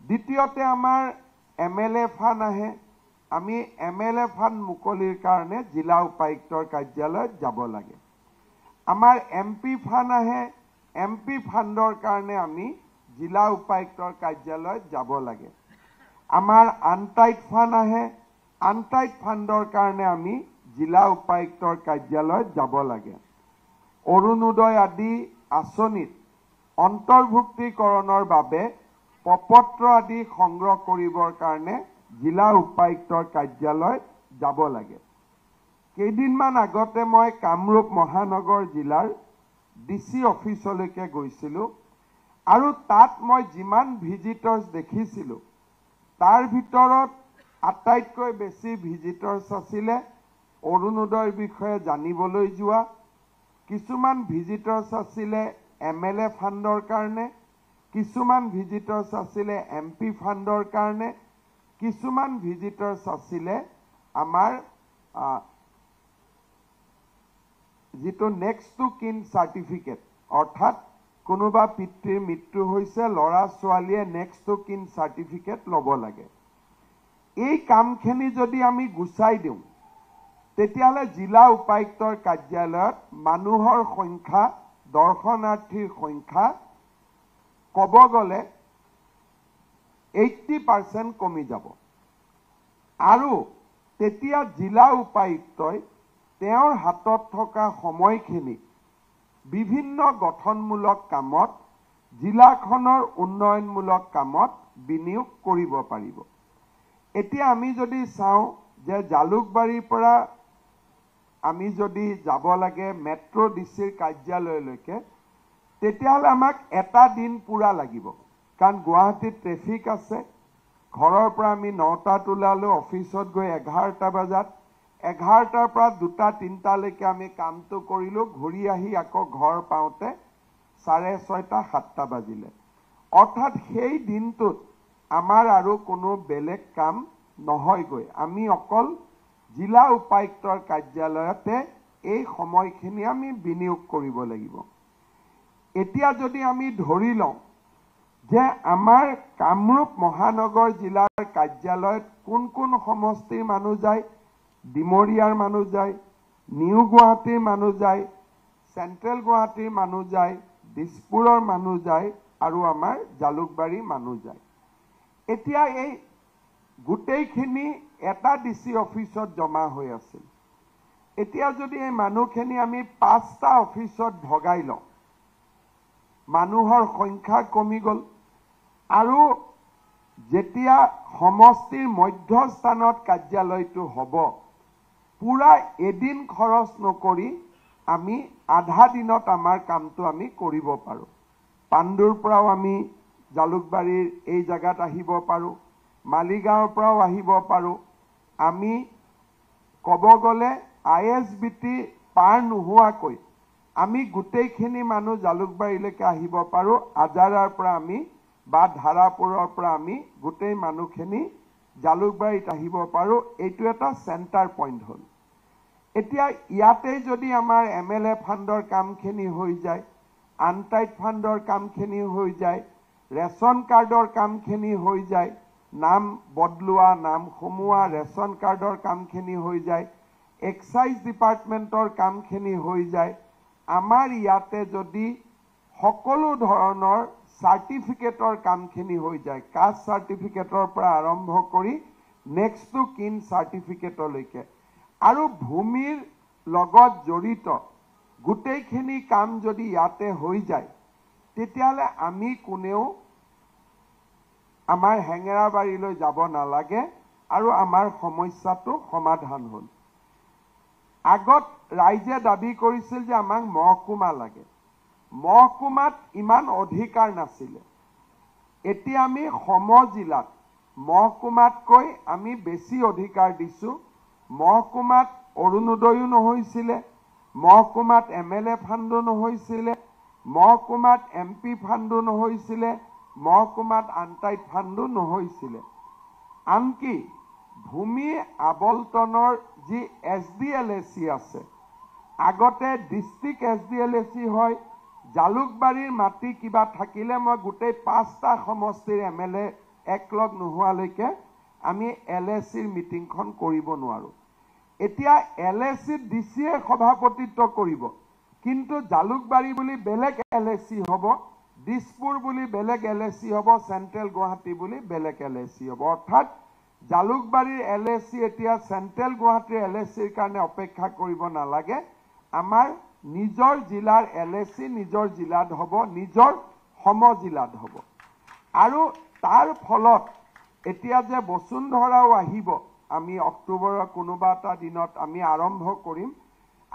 দ্বিতীয়তে আমাৰ এম এল এ ফাণ্ড আহে আমি এম এল এ ফাণ্ড মুকলিৰ কাৰণে জিলা উপায়ুক্তৰ কাৰ্যালয়ত যাব লাগে আমাৰ এম পি ফাণ্ড আহে এম পি ফাণ্ডৰ কাৰণে আমি জিলা উপায়ুক্তৰ কাৰ্যালয়ত যাব লাগে আমাৰ আনটাইট ফাণ্ড আহে আনটাইট ফাণ্ডৰ কাৰণে আমি জিলা উপায়ুক্তৰ কাৰ্যালয়ত যাব লাগে অৰুণোদয় আদি আঁচনিত অন্তৰ্ভুক্তিকৰণৰ বাবে প্ৰপত্ৰ আদি সংগ্ৰহ কৰিবৰ কাৰণে জিলা উপায়ুক্তৰ কাৰ্যালয় যাব লাগে কেইদিনমান আগতে মই কামৰূপ মহানগৰ জিলাৰ ডি চি অফিচলৈকে গৈছিলোঁ আৰু তাত মই যিমান ভিজিটৰ্ছ দেখিছিলোঁ তাৰ ভিতৰত আটাইতকৈ বেছি ভিজিটৰ্ছ আছিলে অৰুণোদয়ৰ বিষয়ে জানিবলৈ যোৱা কিছুমান ভিজিটৰ্ছ আছিলে এম এল এ ফাণ্ডৰ কাৰণে কিছুমান ভিজিটৰ্ছ আছিলে এম পি ফাণ্ডৰ কাৰণে কিছুমান ভিজিটৰ্ছ আছিলে আমাৰ যিটো নেক্সট টু কিন চাৰ্টিফিকেট অৰ্থাৎ কোনোবা পিতৃৰ মৃত্যু হৈছে ল'ৰা ছোৱালীয়ে নেক্সট টু কিন চাৰ্টিফিকেট ল'ব লাগে এই কামখিনি যদি আমি গুচাই দিওঁ তেতিয়াহ'লে জিলা উপায়ুক্তৰ কাৰ্যালয়ত মানুহৰ সংখ্যা দৰ্শনাৰ্থীৰ সংখ্যা কব গলে এইটি পাৰ্চেণ্ট কমি যাব আৰু তেতিয়া জিলা উপায়ুক্তই তেওঁৰ হাতত থকা সময়খিনি বিভিন্ন গঠনমূলক কামত জিলাখনৰ উন্নয়নমূলক কামত বিনিয়োগ কৰিব পাৰিব এতিয়া আমি যদি চাওঁ যে জালুকবাৰীৰ পৰা আমি যদি যাব লাগে মেট্ৰ' ডি চিৰ কাৰ্যালয়লৈকে তেতিয়াহ'লে আমাক এটা দিন পূৰা লাগিব কাৰণ গুৱাহাটীত ট্ৰেফিক আছে ঘৰৰ পৰা আমি নটাত ওলালোঁ অফিচত গৈ এঘাৰটা বজাত এঘাৰটাৰ পৰা দুটা তিনিটালৈকে আমি কামটো কৰিলোঁ ঘূৰি আহি আকৌ ঘৰ পাওঁতে চাৰে ছয়টা সাতটা বাজিলে অৰ্থাৎ সেই দিনটোত আমাৰ আৰু কোনো বেলেগ কাম নহয়গৈ আমি অকল জিলা উপায়ুক্তৰ কাৰ্যালয়তে এই সময়খিনি আমি বিনিয়োগ কৰিব লাগিব এতিয়া যদি আমি ধৰি লওঁ যে আমাৰ কামৰূপ মহানগৰ জিলাৰ কাৰ্যালয়ত কোন কোন সমষ্টিৰ মানুহ যায় ডিমৰীয়াৰ মানুহ যায় নিউ গুৱাহাটীৰ মানুহ যায় চেণ্ট্ৰেল গুৱাহাটীৰ মানুহ যায় দিছপুৰৰ মানুহ যায় আৰু আমাৰ জালুকবাৰীৰ মানুহ যায় এতিয়া এই গোটেইখিনি এটা ডি চি অফিচত জমা হৈ আছিল এতিয়া যদি এই মানুহখিনি আমি পাঁচটা অফিচত ভগাই লওঁ মানুহৰ সংখ্যা কমি গ'ল আৰু যেতিয়া সমষ্টিৰ মধ্যস্থানত কাৰ্যালয়টো হ'ব পূৰা এদিন খৰচ নকৰি আমি আধা দিনত আমাৰ কামটো আমি কৰিব পাৰোঁ পাণ্ডুৰ পৰাও আমি জালুকবাৰীৰ এই জেগাত আহিব পাৰোঁ মালিগাঁৱৰ পৰাও আহিব পাৰোঁ আমি ক'ব গ'লে আই এছ বি টি পাৰ নোহোৱাকৈ আমি গোটেইখিনি মানুহ জালুকবাৰীলৈকে আহিব পাৰোঁ আজাৰাৰ পৰা আমি বা ধাৰাপুৰৰ পৰা আমি গোটেই মানুহখিনি জালুকবাৰীত আহিব পাৰোঁ এইটো এটা চেণ্টাৰ পইণ্ট হ'ল এতিয়া ইয়াতে যদি আমাৰ এম এল এ ফাণ্ডৰ কামখিনি হৈ যায় আনটাইট ফাণ্ডৰ কামখিনি হৈ যায় ৰেচন কাৰ্ডৰ কামখিনি হৈ যায় নাম বদলোৱা নাম সোমোৱা ৰেচন কাৰ্ডৰ কামখিনি হৈ যায় এক্সাইজ ডিপাৰ্টমেণ্টৰ কামখিনি হৈ যায় আমাৰ ইয়াতে যদি সকলো ধৰণৰ চাৰ্টিফিকেটৰ কামখিনি হৈ যায় কাষ্ট চাৰ্টিফিকেটৰ পৰা আৰম্ভ কৰি নেক্সট টু কিন চাৰ্টিফিকেটলৈকে আৰু ভূমিৰ লগত জড়িত গোটেইখিনি কাম যদি ইয়াতে হৈ যায় তেতিয়াহ'লে আমি কোনেও আমাৰ হেঙেৰাবাৰীলৈ যাব নালাগে আৰু আমাৰ সমস্যাটো সমাধান হ'ল আগত ৰাইজে দাবী কৰিছিল যে আমাক মহকুমা লাগে মহকুমাত ইমান অধিকাৰ নাছিলে এতিয়া আমি সম জিলাত মহকুমাতকৈ আমি বেছি অধিকাৰ দিছোঁ মহকুমাত অৰুণোদয়ো নহৈছিলে মহকুমাত এম এল এ ফাণ্ডো নহৈছিলে মহকুমাত এম পি ফাণ্ডো নহৈছিলে মহকুমাত আনটাইট ফাণ্ডো নহৈছিলে আনকি ভূমি আৱলতনৰ যি S D L A C আছে আগতে district S D L A C হয় জালুকবাৰীৰ মাটি কিবা থাকিলে মই গোটেই পাঁচটা সমষ্টিৰ এম এল এ একলগ নোহোৱালৈকে আমি এল এ চিৰ মিটিংখন কৰিব নোৱাৰোঁ এতিয়া এল এ চিত ডি চিয়ে সভাপতিত্ব কৰিব কিন্তু জালুকবাৰী বুলি বেলেগ এল এ চি হ'ব দিছপুৰ বুলি বেলেগ এল এ চি হ'ব চেণ্ট্ৰেল গুৱাহাটী বুলি বেলেগ এল এ চি হ'ব অৰ্থাৎ জালুকবাৰীৰ এল এ চি এতিয়া চেণ্ট্ৰেল গুৱাহাটীৰ এল এ চিৰ কাৰণে অপেক্ষা কৰিব নালাগে আমাৰ নিজৰ জিলাৰ এল এ চি নিজৰ জিলাত হ'ব নিজৰ সম জিলাত হ'ব আৰু তাৰ ফলত এতিয়া যে বসুন্ধৰাও আহিব আমি অক্টোবৰৰ কোনোবা এটা দিনত আমি আৰম্ভ কৰিম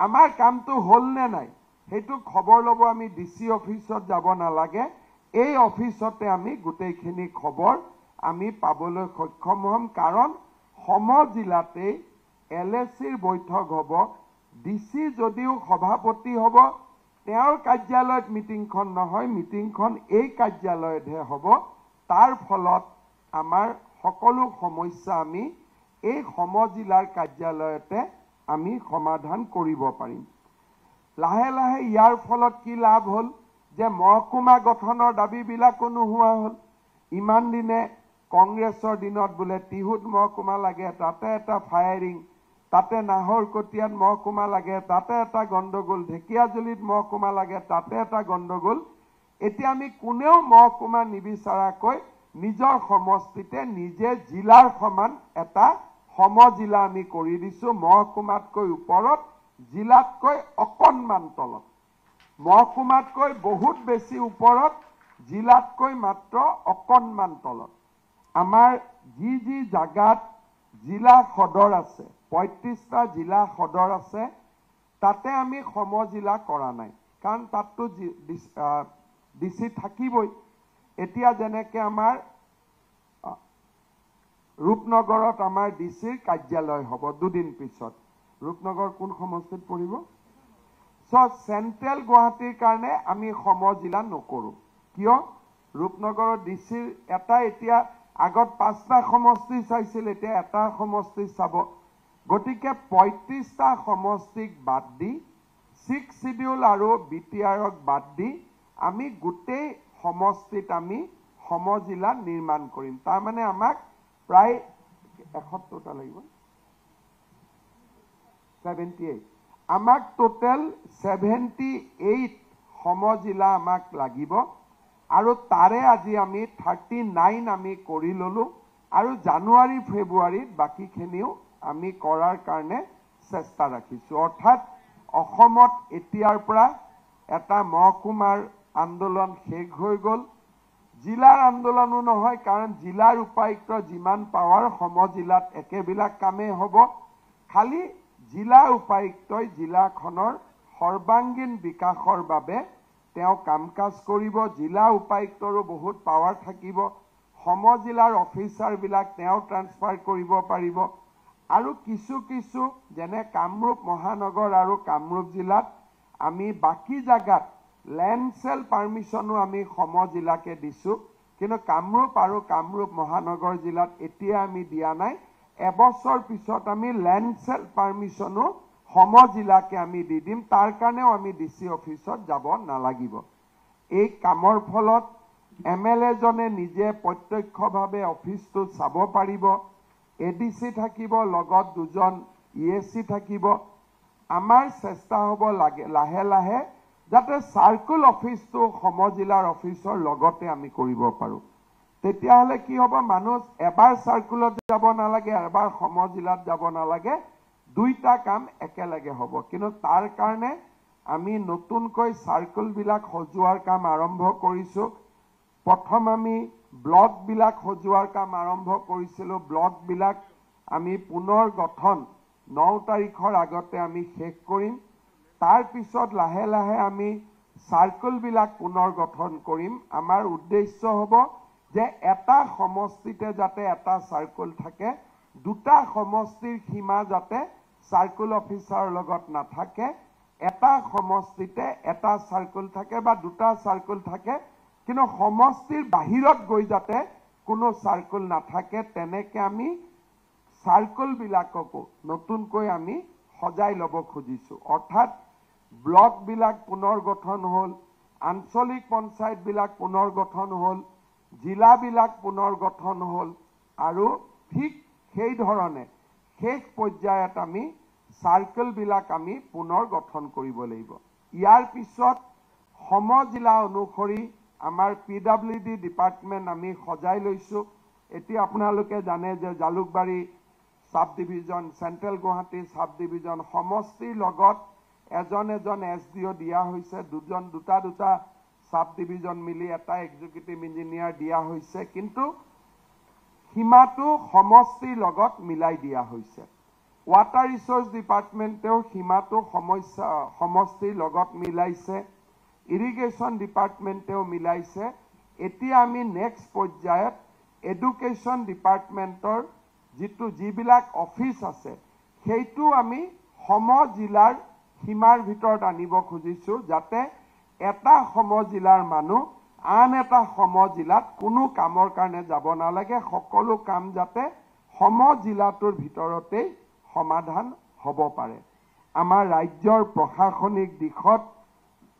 আমাৰ কামটো হ'লনে নাই সেইটো খবৰ ল'ব আমি ডি চি অফিচত যাব নালাগে এই অফিচতে আমি গোটেইখিনি খবৰ আমি পাবলৈ সক্ষম হ'ম কাৰণ সম জিলাতেই এল এ চিৰ বৈঠক হ'ব ডি চি যদিও সভাপতি হ'ব তেওঁৰ কাৰ্যালয়ত মিটিংখন নহয় মিটিংখন এই কাৰ্যালয়তহে হ'ব তাৰ ফলত আমাৰ সকলো সমস্যা আমি এই সমজিলাৰ কাৰ্যালয়তে আমি সমাধান কৰিব পাৰিম লাহে লাহে ইয়াৰ ফলত কি লাভ হ'ল যে মহকুমা গঠনৰ দাবীবিলাকো নোহোৱা হ'ল ইমান দিনে কংগ্ৰেছৰ দিনত বোলে টিহুত মহকুমা লাগে তাতে এটা ফায়াৰিং তাতে নাহৰ কটিয়াত মহকুমা লাগে তাতে এটা গণ্ডগোল ঢেকীয়াজুলিত মহকুমা লাগে তাতে এটা গণ্ডগোল এতিয়া আমি কোনেও মহকুমা নিবিচাৰাকৈ নিজৰ সমষ্টিতে নিজে জিলাৰ সমান এটা সম জিলা আমি কৰি দিছোঁ মহকুমাতকৈ ওপৰত জিলাতকৈ অকণমান তলত মহকুমাতকৈ বহুত বেছি ওপৰত জিলাতকৈ মাত্ৰ অকণমান তলত আমাৰ যি যি জেগাত জিলা সদৰ আছে পঁয়ত্ৰিশটা জিলা সদৰ আছে তাতে আমি সম জিলা কৰা নাই কাৰণ তাততো ডি চি থাকিবই এতিয়া যেনেকে আমাৰ ৰূপনগৰত আমাৰ ডি চিৰ কাৰ্যালয় হ'ব দুদিন পিছত ৰূপনগৰ কোন সমষ্টিত পৰিব চ' চেণ্ট্ৰেল গুৱাহাটীৰ কাৰণে আমি সম জিলা নকৰোঁ কিয় ৰূপনগৰৰ ডি চিৰ এটা এতিয়া আগত পাঁচটা সমষ্টি চাইছিল এতিয়া এটা সমষ্টি চাব গতিকে পঁয়ত্ৰিশটা সমষ্টিক বাদ দি ছিক্স চিডিউল আৰু বি টি আৰক বাদ দি আমি গোটেই সমষ্টিত আমি সমজিলা নিৰ্মাণ কৰিম তাৰমানে আমাক প্ৰায় এসত্তৰটা লাগিব ছেভেণ্টি এইট আমাক টোটেল ছেভেণ্টি এইট সমজিলা আমাক লাগিব আৰু তাৰে আজি আমি থাৰ্টি নাইন আমি কৰি ল'লোঁ আৰু জানুৱাৰী ফেব্ৰুৱাৰীত বাকীখিনিও আমি কৰাৰ কাৰণে চেষ্টা ৰাখিছোঁ অৰ্থাৎ অসমত এতিয়াৰ পৰা এটা মহকুমাৰ আন্দোলন শেষ হৈ গ'ল জিলাৰ আন্দোলনো নহয় কাৰণ জিলাৰ উপায়ুক্ত যিমান পাৱাৰ সম জিলাত একেবিলাক কামেই হ'ব খালি জিলা উপায়ুক্তই জিলাখনৰ সৰ্বাংগীন বিকাশৰ বাবে তেওঁ কাম কাজ কৰিব জিলা উপায়ুক্তৰো বহুত পাৱাৰ থাকিব সম জিলাৰ অফিচাৰবিলাক তেওঁ ট্ৰান্সফাৰ কৰিব পাৰিব আৰু কিছু কিছু যেনে কামৰূপ মহানগৰ আৰু কামৰূপ জিলাত আমি বাকী জেগাত লেণ্ড চেল পাৰ্মিশ্যনো আমি সম জিলাকে দিছোঁ কিন্তু কামৰূপ আৰু কামৰূপ মহানগৰ জিলাত এতিয়া আমি দিয়া নাই এবছৰ পিছত আমি লেণ্ড চেল পাৰ্মিশ্যনো সম জিলাকে আমি দি দিম তাৰ কাৰণেও আমি ডি চি অফিচত যাব নালাগিব এই কামৰ ফলত এম এল এজনে নিজে প্ৰত্যক্ষভাৱে অফিচটো চাব পাৰিব এ বি চি থাকিব লগত দুজন ই এ চি থাকিব আমাৰ চেষ্টা হ'ব লাগে লাহে লাহে যাতে চাৰ্কুল অফিচটো সম জিলাৰ অফিচৰ লগতে আমি কৰিব পাৰোঁ তেতিয়াহ'লে কি হ'ব মানুহ এবাৰ চাৰ্কুলত যাব নালাগে এবাৰ সম জিলাত যাব নালাগে দুইটা কাম একেলগে হ'ব কিন্তু তাৰ কাৰণে আমি নতুনকৈ চাৰ্কলবিলাক সজোৱাৰ কাম আৰম্ভ কৰিছোঁ প্ৰথম আমি ব্লকবিলাক সজোৱাৰ কাম আৰম্ভ কৰিছিলোঁ বিলাক আমি পুনৰ গঠন ন তাৰিখৰ আগতে আমি শেষ কৰিম তাৰ পিছত লাহে লাহে আমি চাৰ্কলবিলাক পুনৰ গঠন কৰিম আমাৰ উদ্দেশ্য হ'ব যে এটা সমষ্টিতে যাতে এটা চাৰ্কল থাকে দুটা সমষ্টিৰ সীমা যাতে চাৰ্কল অফিচাৰৰ লগত নাথাকে এটা সমষ্টিতে এটা চাৰ্কল থাকে বা দুটা চাৰ্কল থাকে কিন্তু সমষ্টিৰ বাহিৰত গৈ যাতে কোনো চাৰ্কল নাথাকে তেনেকে আমি চাৰ্কলবিলাককো নতুনকৈ আমি সজাই ল'ব খুজিছোঁ অৰ্থাৎ ব্লকবিলাক পুনৰ গঠন হ'ল আঞ্চলিক পঞ্চায়তবিলাক পুনৰ গঠন হ'ল জিলাবিলাক পুনৰ গঠন হ'ল আৰু ঠিক সেইধৰণে শেষ পৰ্যায়ত আমি চাৰ্কলবিলাক আমি পুনৰ গঠন কৰিব লাগিব ইয়াৰ পিছত সম জিলা অনুসৰি আমাৰ পি ডাব্লিউ ডি ডিপাৰ্টমেণ্ট আমি সজাই লৈছোঁ এতিয়া আপোনালোকে জানে যে জালুকবাৰী চাব ডিভিজন চেণ্ট্ৰেল গুৱাহাটী চাব ডিভিজন সমষ্টিৰ লগত এজন এজন এছ ডি অ' দিয়া হৈছে দুজন দুটা দুটা চাব ডিভিজন মিলি এটা এক্সিকিউটিভ ইঞ্জিনিয়াৰ দিয়া হৈছে কিন্তু সীমাটো সমষ্টিৰ লগত মিলাই দিয়া হৈছে ৱাটাৰ ৰিচৰ্চ ডিপাৰ্টমেণ্টেও সীমাটো সমস্যা সমষ্টিৰ লগত মিলাইছে ইৰিগেশ্যন ডিপাৰ্টমেণ্টেও মিলাইছে এতিয়া আমি নেক্সট পৰ্যায়ত এডুকেশ্যন ডিপাৰ্টমেণ্টৰ যিটো যিবিলাক অফিচ আছে সেইটো আমি সম জিলাৰ সীমাৰ ভিতৰত আনিব খুজিছোঁ যাতে এটা সম জিলাৰ মানুহ আন এটা সম জিলাত কোনো কামৰ কাৰণে যাব নালাগে সকলো কাম যাতে সম জিলাটোৰ ভিতৰতেই সমাধান হ'ব পাৰে আমাৰ ৰাজ্যৰ প্ৰশাসনিক দিশত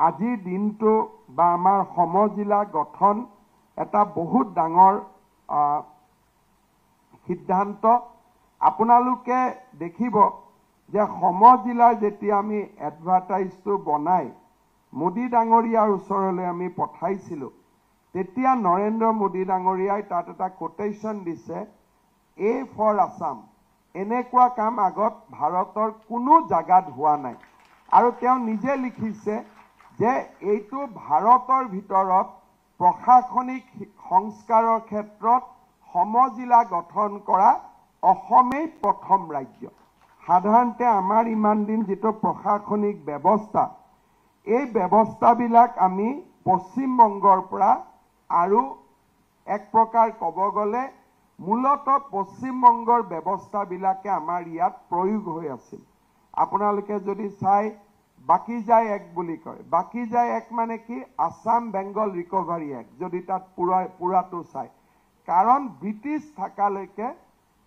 আজিৰ দিনটো বা আমাৰ সম জিলা গঠন এটা বহুত ডাঙৰ সিদ্ধান্ত আপোনালোকে দেখিব যে সম জিলাৰ যেতিয়া আমি এডভাৰটাইজটো বনাই মোদী ডাঙৰীয়াৰ ওচৰলৈ আমি পঠাইছিলোঁ তেতিয়া নৰেন্দ্ৰ মোদী ডাঙৰীয়াই তাত এটা কোটেশ্যন দিছে এ ফৰ আছাম এনেকুৱা কাম আগত ভাৰতৰ কোনো জেগাত হোৱা নাই আৰু তেওঁ নিজে লিখিছে যে এইটো ভাৰতৰ ভিতৰত প্ৰশাসনিক সংস্কাৰৰ ক্ষেত্ৰত সমজিলা গঠন কৰা অসমেই প্ৰথম ৰাজ্য সাধাৰণতে আমাৰ ইমান দিন যিটো প্ৰশাসনিক ব্যৱস্থা এই ব্যৱস্থাবিলাক আমি পশ্চিমবংগৰ পৰা আৰু এক প্ৰকাৰ ক'ব গ'লে মূলত পশ্চিমবংগৰ ব্যৱস্থাবিলাকে আমাৰ ইয়াত প্ৰয়োগ হৈ আছিল আপোনালোকে যদি চাই বাকী যায় এক বুলি কয় বাকী যায় এক মানে কি আসাম বেংগল ৰিকভাৰী এক্ট যদি তাত পুৰা পুৰাটো চাই কাৰণ ব্ৰিটিছ থকালৈকে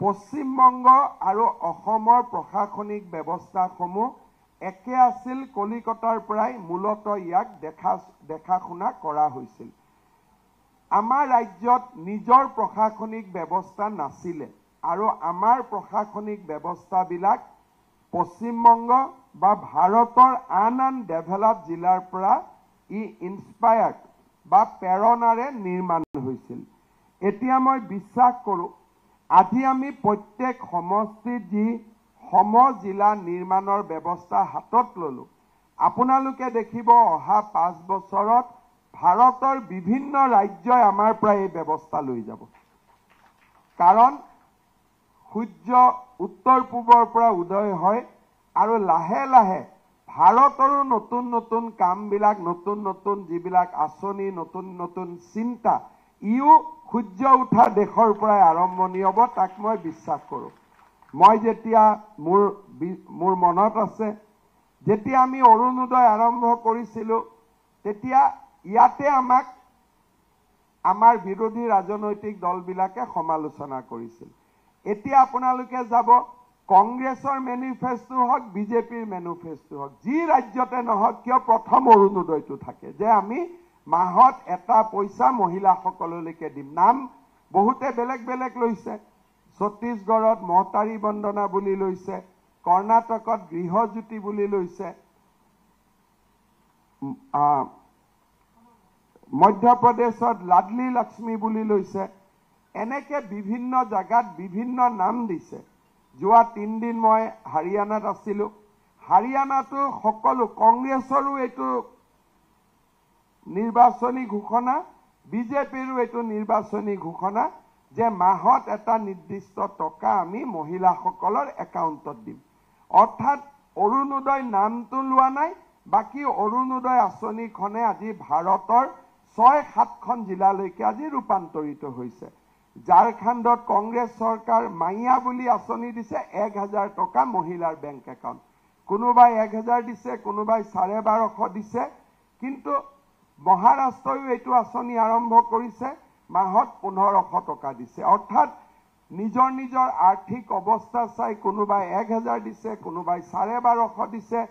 পশ্চিমবংগ আৰু অসমৰ প্ৰশাসনিক ব্যৱস্থাসমূহ একে আছিল কলিকতাৰ পৰাই মূলত ইয়াক দেখা দেখা শুনা কৰা হৈছিল আমাৰ ৰাজ্যত নিজৰ প্ৰশাসনিক ব্যৱস্থা নাছিলে আৰু আমাৰ প্ৰশাসনিক ব্যৱস্থাবিলাক পশ্চিমবংগ বা ভাৰতৰ আন আন ডেভেলপ জিলাৰ পৰা ই ইনস্পায়াৰ্ড বা প্ৰেৰণাৰে নিৰ্মাণ হৈছিল এতিয়া মই বিশ্বাস কৰোঁ আজি আমি প্ৰত্যেক সমষ্টিত যি সম জিলা নিৰ্মাণৰ ব্যৱস্থা হাতত ললোঁ আপোনালোকে দেখিব অহা পাঁচ বছৰত ভাৰতৰ বিভিন্ন ৰাজ্যই আমাৰ পৰা এই ব্যৱস্থা লৈ যাব কাৰণ সূৰ্য উত্তৰ পূবৰ পৰা উদয় হয় আৰু লাহে লাহে ভাৰতৰো নতুন নতুন কামবিলাক নতুন নতুন যিবিলাক আঁচনি নতুন নতুন চিন্তা ইও সূৰ্য উঠা দেশৰ পৰাই আৰম্ভণি হ'ব তাক মই বিশ্বাস কৰোঁ মই যেতিয়া মোৰ মোৰ মনত আছে যেতিয়া আমি অৰুণোদয় আৰম্ভ কৰিছিলোঁ তেতিয়া ইয়াতে আমাক আমাৰ বিৰোধী ৰাজনৈতিক দলবিলাকে সমালোচনা কৰিছিল এতিয়া আপোনালোকে যাব কংগ্ৰেছৰ মেনিফেষ্টো হওক বিজেপিৰ মেনিফেষ্টো হওক যি ৰাজ্যতে নহওক কিয় প্ৰথম অৰুণোদয়টো থাকে যে আমি মাহত এটা পইচা মহিলাসকললৈকে দিম নাম বহুতে বেলেগ বেলেগ লৈছে ছত্তীশগড়ত মহতাৰী বন্দনা বুলি লৈছে কৰ্ণাটকত গৃহজ্যোতি বুলি লৈছে মধ্য প্ৰদেশত লাডলী লক্ষ্মী বুলি লৈছে এনেকৈ বিভিন্ন জেগাত বিভিন্ন নাম দিছে যোৱা তিনিদিন মই হাৰিয়ানাত আছিলোঁ হাৰিয়ানাতো সকলো কংগ্ৰেছৰো এইটো নিৰ্বাচনী ঘোষণা বিজেপিৰো এইটো নিৰ্বাচনী ঘোষণা যে মাহত এটা নিৰ্দিষ্ট টকা আমি মহিলাসকলৰ একাউণ্টত দিম অৰ্থাৎ অৰুণোদয় নামটো লোৱা নাই বাকী অৰুণোদয় আঁচনিখনে আজি ভাৰতৰ ছয় সাতখন জিলালৈকে আজি ৰূপান্তৰিত হৈছে ঝাৰখণ্ডত কংগ্ৰেছ চৰকাৰ মাইয়া বুলি আঁচনি দিছে এক হাজাৰ টকা মহিলাৰ বেংক একাউণ্ট কোনোবাই এক হাজাৰ দিছে কোনোবাই চাৰে বাৰশ দিছে কিন্তু মহাৰাষ্ট্ৰইও এইটো আঁচনি আৰম্ভ কৰিছে মাহত পোন্ধৰশ টকা দিছে অৰ্থাৎ নিজৰ নিজৰ আৰ্থিক অৱস্থা চাই কোনোবাই এক হাজাৰ দিছে কোনোবাই চাৰে বাৰশ দিছে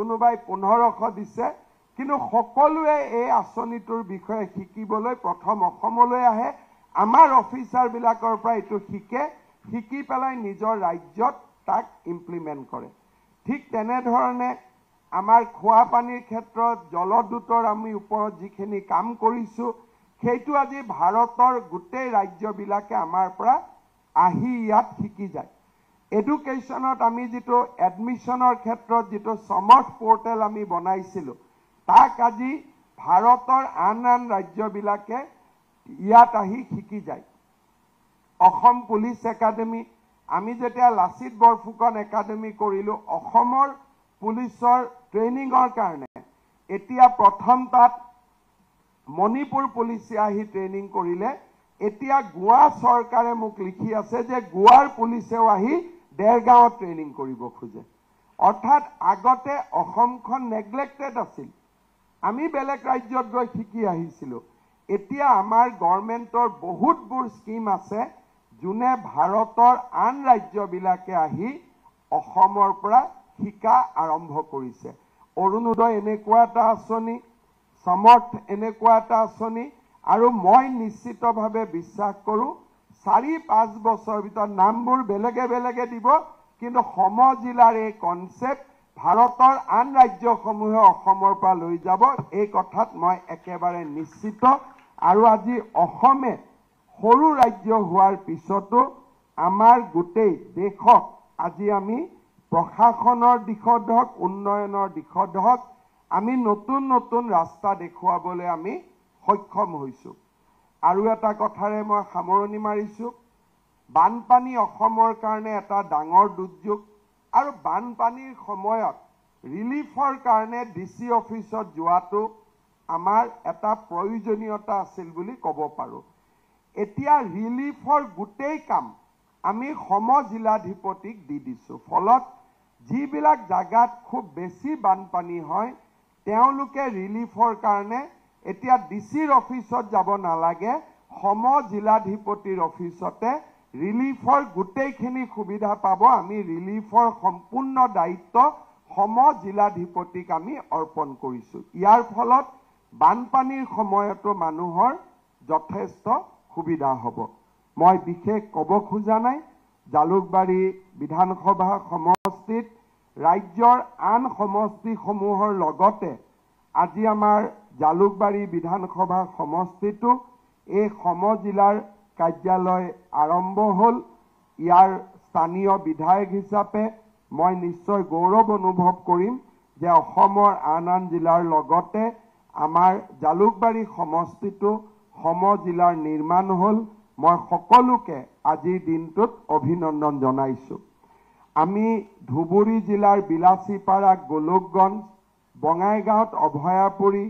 কোনোবাই পোন্ধৰশ দিছে কিন্তু সকলোৱে এই আঁচনিটোৰ বিষয়ে শিকিবলৈ প্ৰথম অসমলৈ আহে আমাৰ অফিচাৰবিলাকৰ পৰা এইটো শিকে শিকি পেলাই নিজৰ ৰাজ্যত তাক ইমপ্লিমেণ্ট কৰে ঠিক তেনেধৰণে আমাৰ খোৱা পানীৰ ক্ষেত্ৰত জলদূতৰ আমি ওপৰত যিখিনি কাম কৰিছোঁ সেইটো আজি ভাৰতৰ গোটেই ৰাজ্যবিলাকে আমাৰ পৰা আহি ইয়াত শিকি যায় এডুকেশ্যনত আমি যিটো এডমিশ্যনৰ ক্ষেত্ৰত যিটো চমৰ্থ পৰ্টেল আমি বনাইছিলোঁ তাক আজি ভাৰতৰ আন আন ৰাজ্যবিলাকে ইয়াত আহি শিকি যায় অসম পুলিচ একাডেমী আমি যেতিয়া লাচিত বৰফুকন একাডেমী কৰিলোঁ অসমৰ পুলিচৰ ট্ৰেইনিঙৰ কাৰণে এতিয়া প্ৰথম তাত মণিপুৰ পুলিচে আহি ট্ৰেইনিং কৰিলে এতিয়া গোৱা চৰকাৰে মোক লিখি আছে যে গোৱাৰ পুলিচেও আহি ডেৰগাঁৱত ট্ৰেইনিং কৰিব খোজে অৰ্থাৎ আগতে অসমখন নেগলেক্টেড আছিল আমি বেলেগ ৰাজ্যত গৈ শিকি আহিছিলোঁ এতিয়া আমাৰ গভৰ্ণমেণ্টৰ বহুতবোৰ স্কীম আছে যোনে ভাৰতৰ আন ৰাজ্যবিলাকে আহি অসমৰ পৰা শিকা আৰম্ভ কৰিছে অৰুণোদয় এনেকুৱা এটা আঁচনি সমৰ্থ এনেকুৱা এটা আঁচনি আৰু মই নিশ্চিতভাৱে বিশ্বাস কৰোঁ চাৰি পাঁচ বছৰৰ ভিতৰত নামবোৰ বেলেগে বেলেগে দিব কিন্তু সম জিলাৰ এই কনচেপ্ট ভাৰতৰ আন ৰাজ্যসমূহে অসমৰ পৰা লৈ যাব এই কথাত মই একেবাৰে নিশ্চিত আৰু আজি অসমে সৰু ৰাজ্য হোৱাৰ পিছতো আমাৰ গোটেই দেশক আজি আমি প্ৰশাসনৰ দিশত হওক উন্নয়নৰ দিশত হওক আমি নতুন নতুন ৰাস্তা দেখুৱাবলৈ আমি সক্ষম হৈছোঁ আৰু এটা কথাৰে মই সামৰণি মাৰিছোঁ বানপানী অসমৰ কাৰণে এটা ডাঙৰ দুৰ্যোগ আৰু বানপানীৰ সময়ত ৰিলিফৰ কাৰণে ডি চি অফিচত যোৱাটো আমাৰ এটা প্ৰয়োজনীয়তা আছিল বুলি ক'ব পাৰোঁ এতিয়া ৰিলিফৰ গোটেই কাম আমি সম জিলাধিপতিক দি দিছোঁ ফলত যিবিলাক জেগাত খুব বেছি বানপানী হয় তেওঁলোকে ৰিলিফৰ কাৰণে এতিয়া ডি চিৰ অফিচত যাব নালাগে সম জিলাধিপতিৰ অফিচতে ৰিলিফৰ গোটেইখিনি সুবিধা পাব আমি ৰিলিফৰ সম্পূৰ্ণ দায়িত্ব সম জিলাধিপতিক আমি অৰ্পণ কৰিছোঁ ইয়াৰ ফলত বানপানীৰ সময়তো মানুহৰ যথেষ্ট সুবিধা হ'ব মই বিশেষ ক'ব খোজা নাই জালুকবাৰী বিধানসভা সমষ্টিত ৰাজ্যৰ আন সমষ্টিসমূহৰ লগতে আজি আমাৰ জালুকবাৰী বিধানসভা সমষ্টিটো এই সম জিলাৰ কাৰ্যালয় আৰম্ভ হ'ল ইয়াৰ স্থানীয় বিধায়ক হিচাপে মই নিশ্চয় গৌৰৱ অনুভৱ কৰিম যে অসমৰ আন আন জিলাৰ লগতে আমাৰ জালুকবাৰী সমষ্টিটো সম জিলাৰ নিৰ্মাণ হ'ল মই সকলোকে আজিৰ দিনটোত অভিনন্দন জনাইছোঁ আমি ধুবুৰী জিলাৰ বিলাচীপাৰা গোলোকগঞ্জ বঙাইগাঁৱত অভয়াপুৰী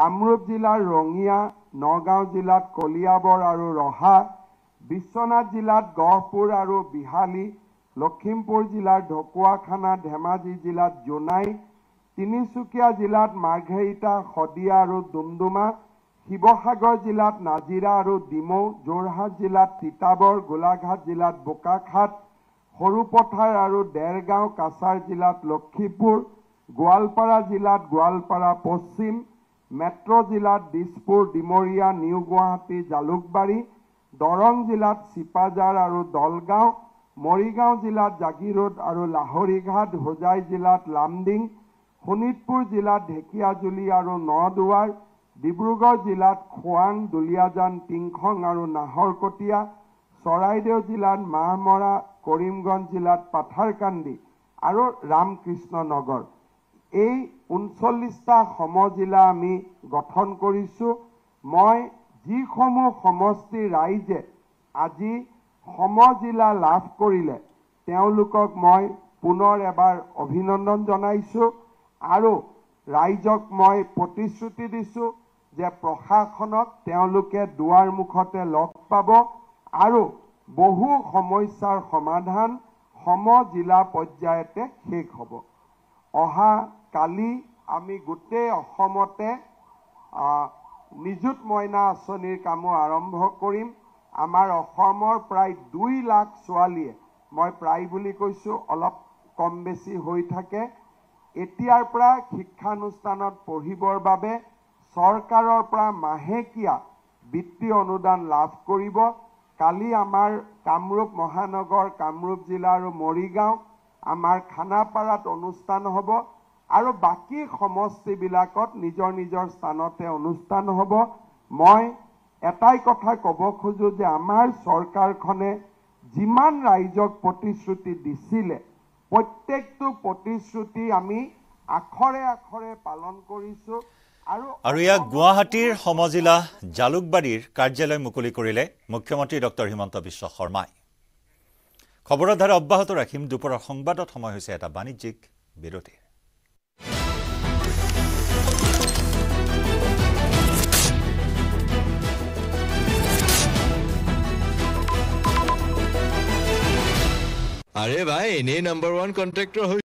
কামৰূপ জিলাৰ ৰঙিয়া নগাঁও জিলাত কলিয়াবৰ আৰু ৰহা বিশ্বনাথ জিলাত গহপুৰ আৰু বিহালী লখিমপুৰ জিলাৰ ঢকুৱাখানা ধেমাজি জিলাত জোনাই তিনিচুকীয়া জিলাত মাৰ্ঘেৰিটা শদিয়া আৰু ডুমডুমা শিৱসাগৰ জিলাত নাজিৰা আৰু ডিমৌ যোৰহাট জিলাত তিতাবৰ গোলাঘাট জিলাত বোকাখাট সৰুপথাৰ আৰু ডেৰগাঁও কাছাৰ জিলাত লক্ষীপুৰ গোৱালপাৰা জিলাত গোৱালপাৰা পশ্চিম মেট্ৰ' জিলাত দিছপুৰ ডিমৰীয়া নিউ গুৱাহাটী জালুকবাৰী দৰং জিলাত চিপাজাৰ আৰু দলগাঁও মৰিগাঁও জিলাত জাগীৰোড আৰু লাহৰীঘাট হোজাই জিলাত লামডিং শোণিতপুৰ জিলাত ঢেকীয়াজুলি আৰু নদুৱাৰ ডিব্ৰুগড় জিলাত খোৱাং দুলীয়াজান টিংখং আৰু নাহৰকটীয়া চৰাইদেউ জিলাত মাহমৰা কৰিমগঞ্জ জিলাত পাথাৰকান্দি আৰু ৰামকৃষ্ণ নগৰ এই ঊনচল্লিছটা সমজিলা আমি গঠন কৰিছোঁ মই যিসমূহ সমষ্টিৰ ৰাইজে আজি সম জিলা লাভ কৰিলে তেওঁলোকক মই পুনৰ এবাৰ অভিনন্দন জনাইছোঁ আৰু ৰাইজক মই প্ৰতিশ্ৰুতি দিছোঁ যে প্ৰশাসনক তেওঁলোকে দুৱাৰ মুখতে লগ পাব আৰু বহু সমস্যাৰ সমাধান সম জিলা পৰ্যায়তে শেষ হ'ব অহা কালি আমি গোটেই অসমতে নিযুত মইনা আঁচনিৰ কামো আৰম্ভ কৰিম আমাৰ অসমৰ প্ৰায় দুই লাখ ছোৱালীয়ে মই প্ৰায় বুলি কৈছোঁ অলপ কম বেছি হৈ থাকে এতিয়াৰ পৰা শিক্ষানুষ্ঠানত পঢ়িবৰ বাবে চৰকাৰৰ পৰা মাহেকীয়া বৃত্তীয় অনুদান লাভ কৰিব কালি আমাৰ কামৰূপ মহানগৰ কামৰূপ জিলা আৰু মৰিগাঁও আমাৰ খানাপাৰাত অনুষ্ঠান হ'ব আৰু বাকী সমষ্টিবিলাকত নিজৰ নিজৰ স্থানতে অনুষ্ঠান হ'ব মই এটাই কথা ক'ব খোজোঁ যে আমাৰ চৰকাৰখনে যিমান ৰাইজক প্ৰতিশ্ৰুতি দিছিলে প্ৰত্যেকটো প্ৰতিশ্ৰুতি আমি আখৰে আখৰে পালন কৰিছোঁ আৰু আৰু ইয়াক গুৱাহাটীৰ সমজিলা জালুকবাৰীৰ কাৰ্যালয় মুকলি কৰিলে মুখ্যমন্ত্ৰী ডঃ হিমন্ত বিশ্ব শৰ্মাই খবৰৰ ধাৰা অব্যাহত ৰাখিম দুপৰৰ সংবাদত সময় হৈছে এটা বাণিজ্যিক বিৰতি আৰে ভাই এনেই নাম্বাৰ ওৱান ওয়ান হৈ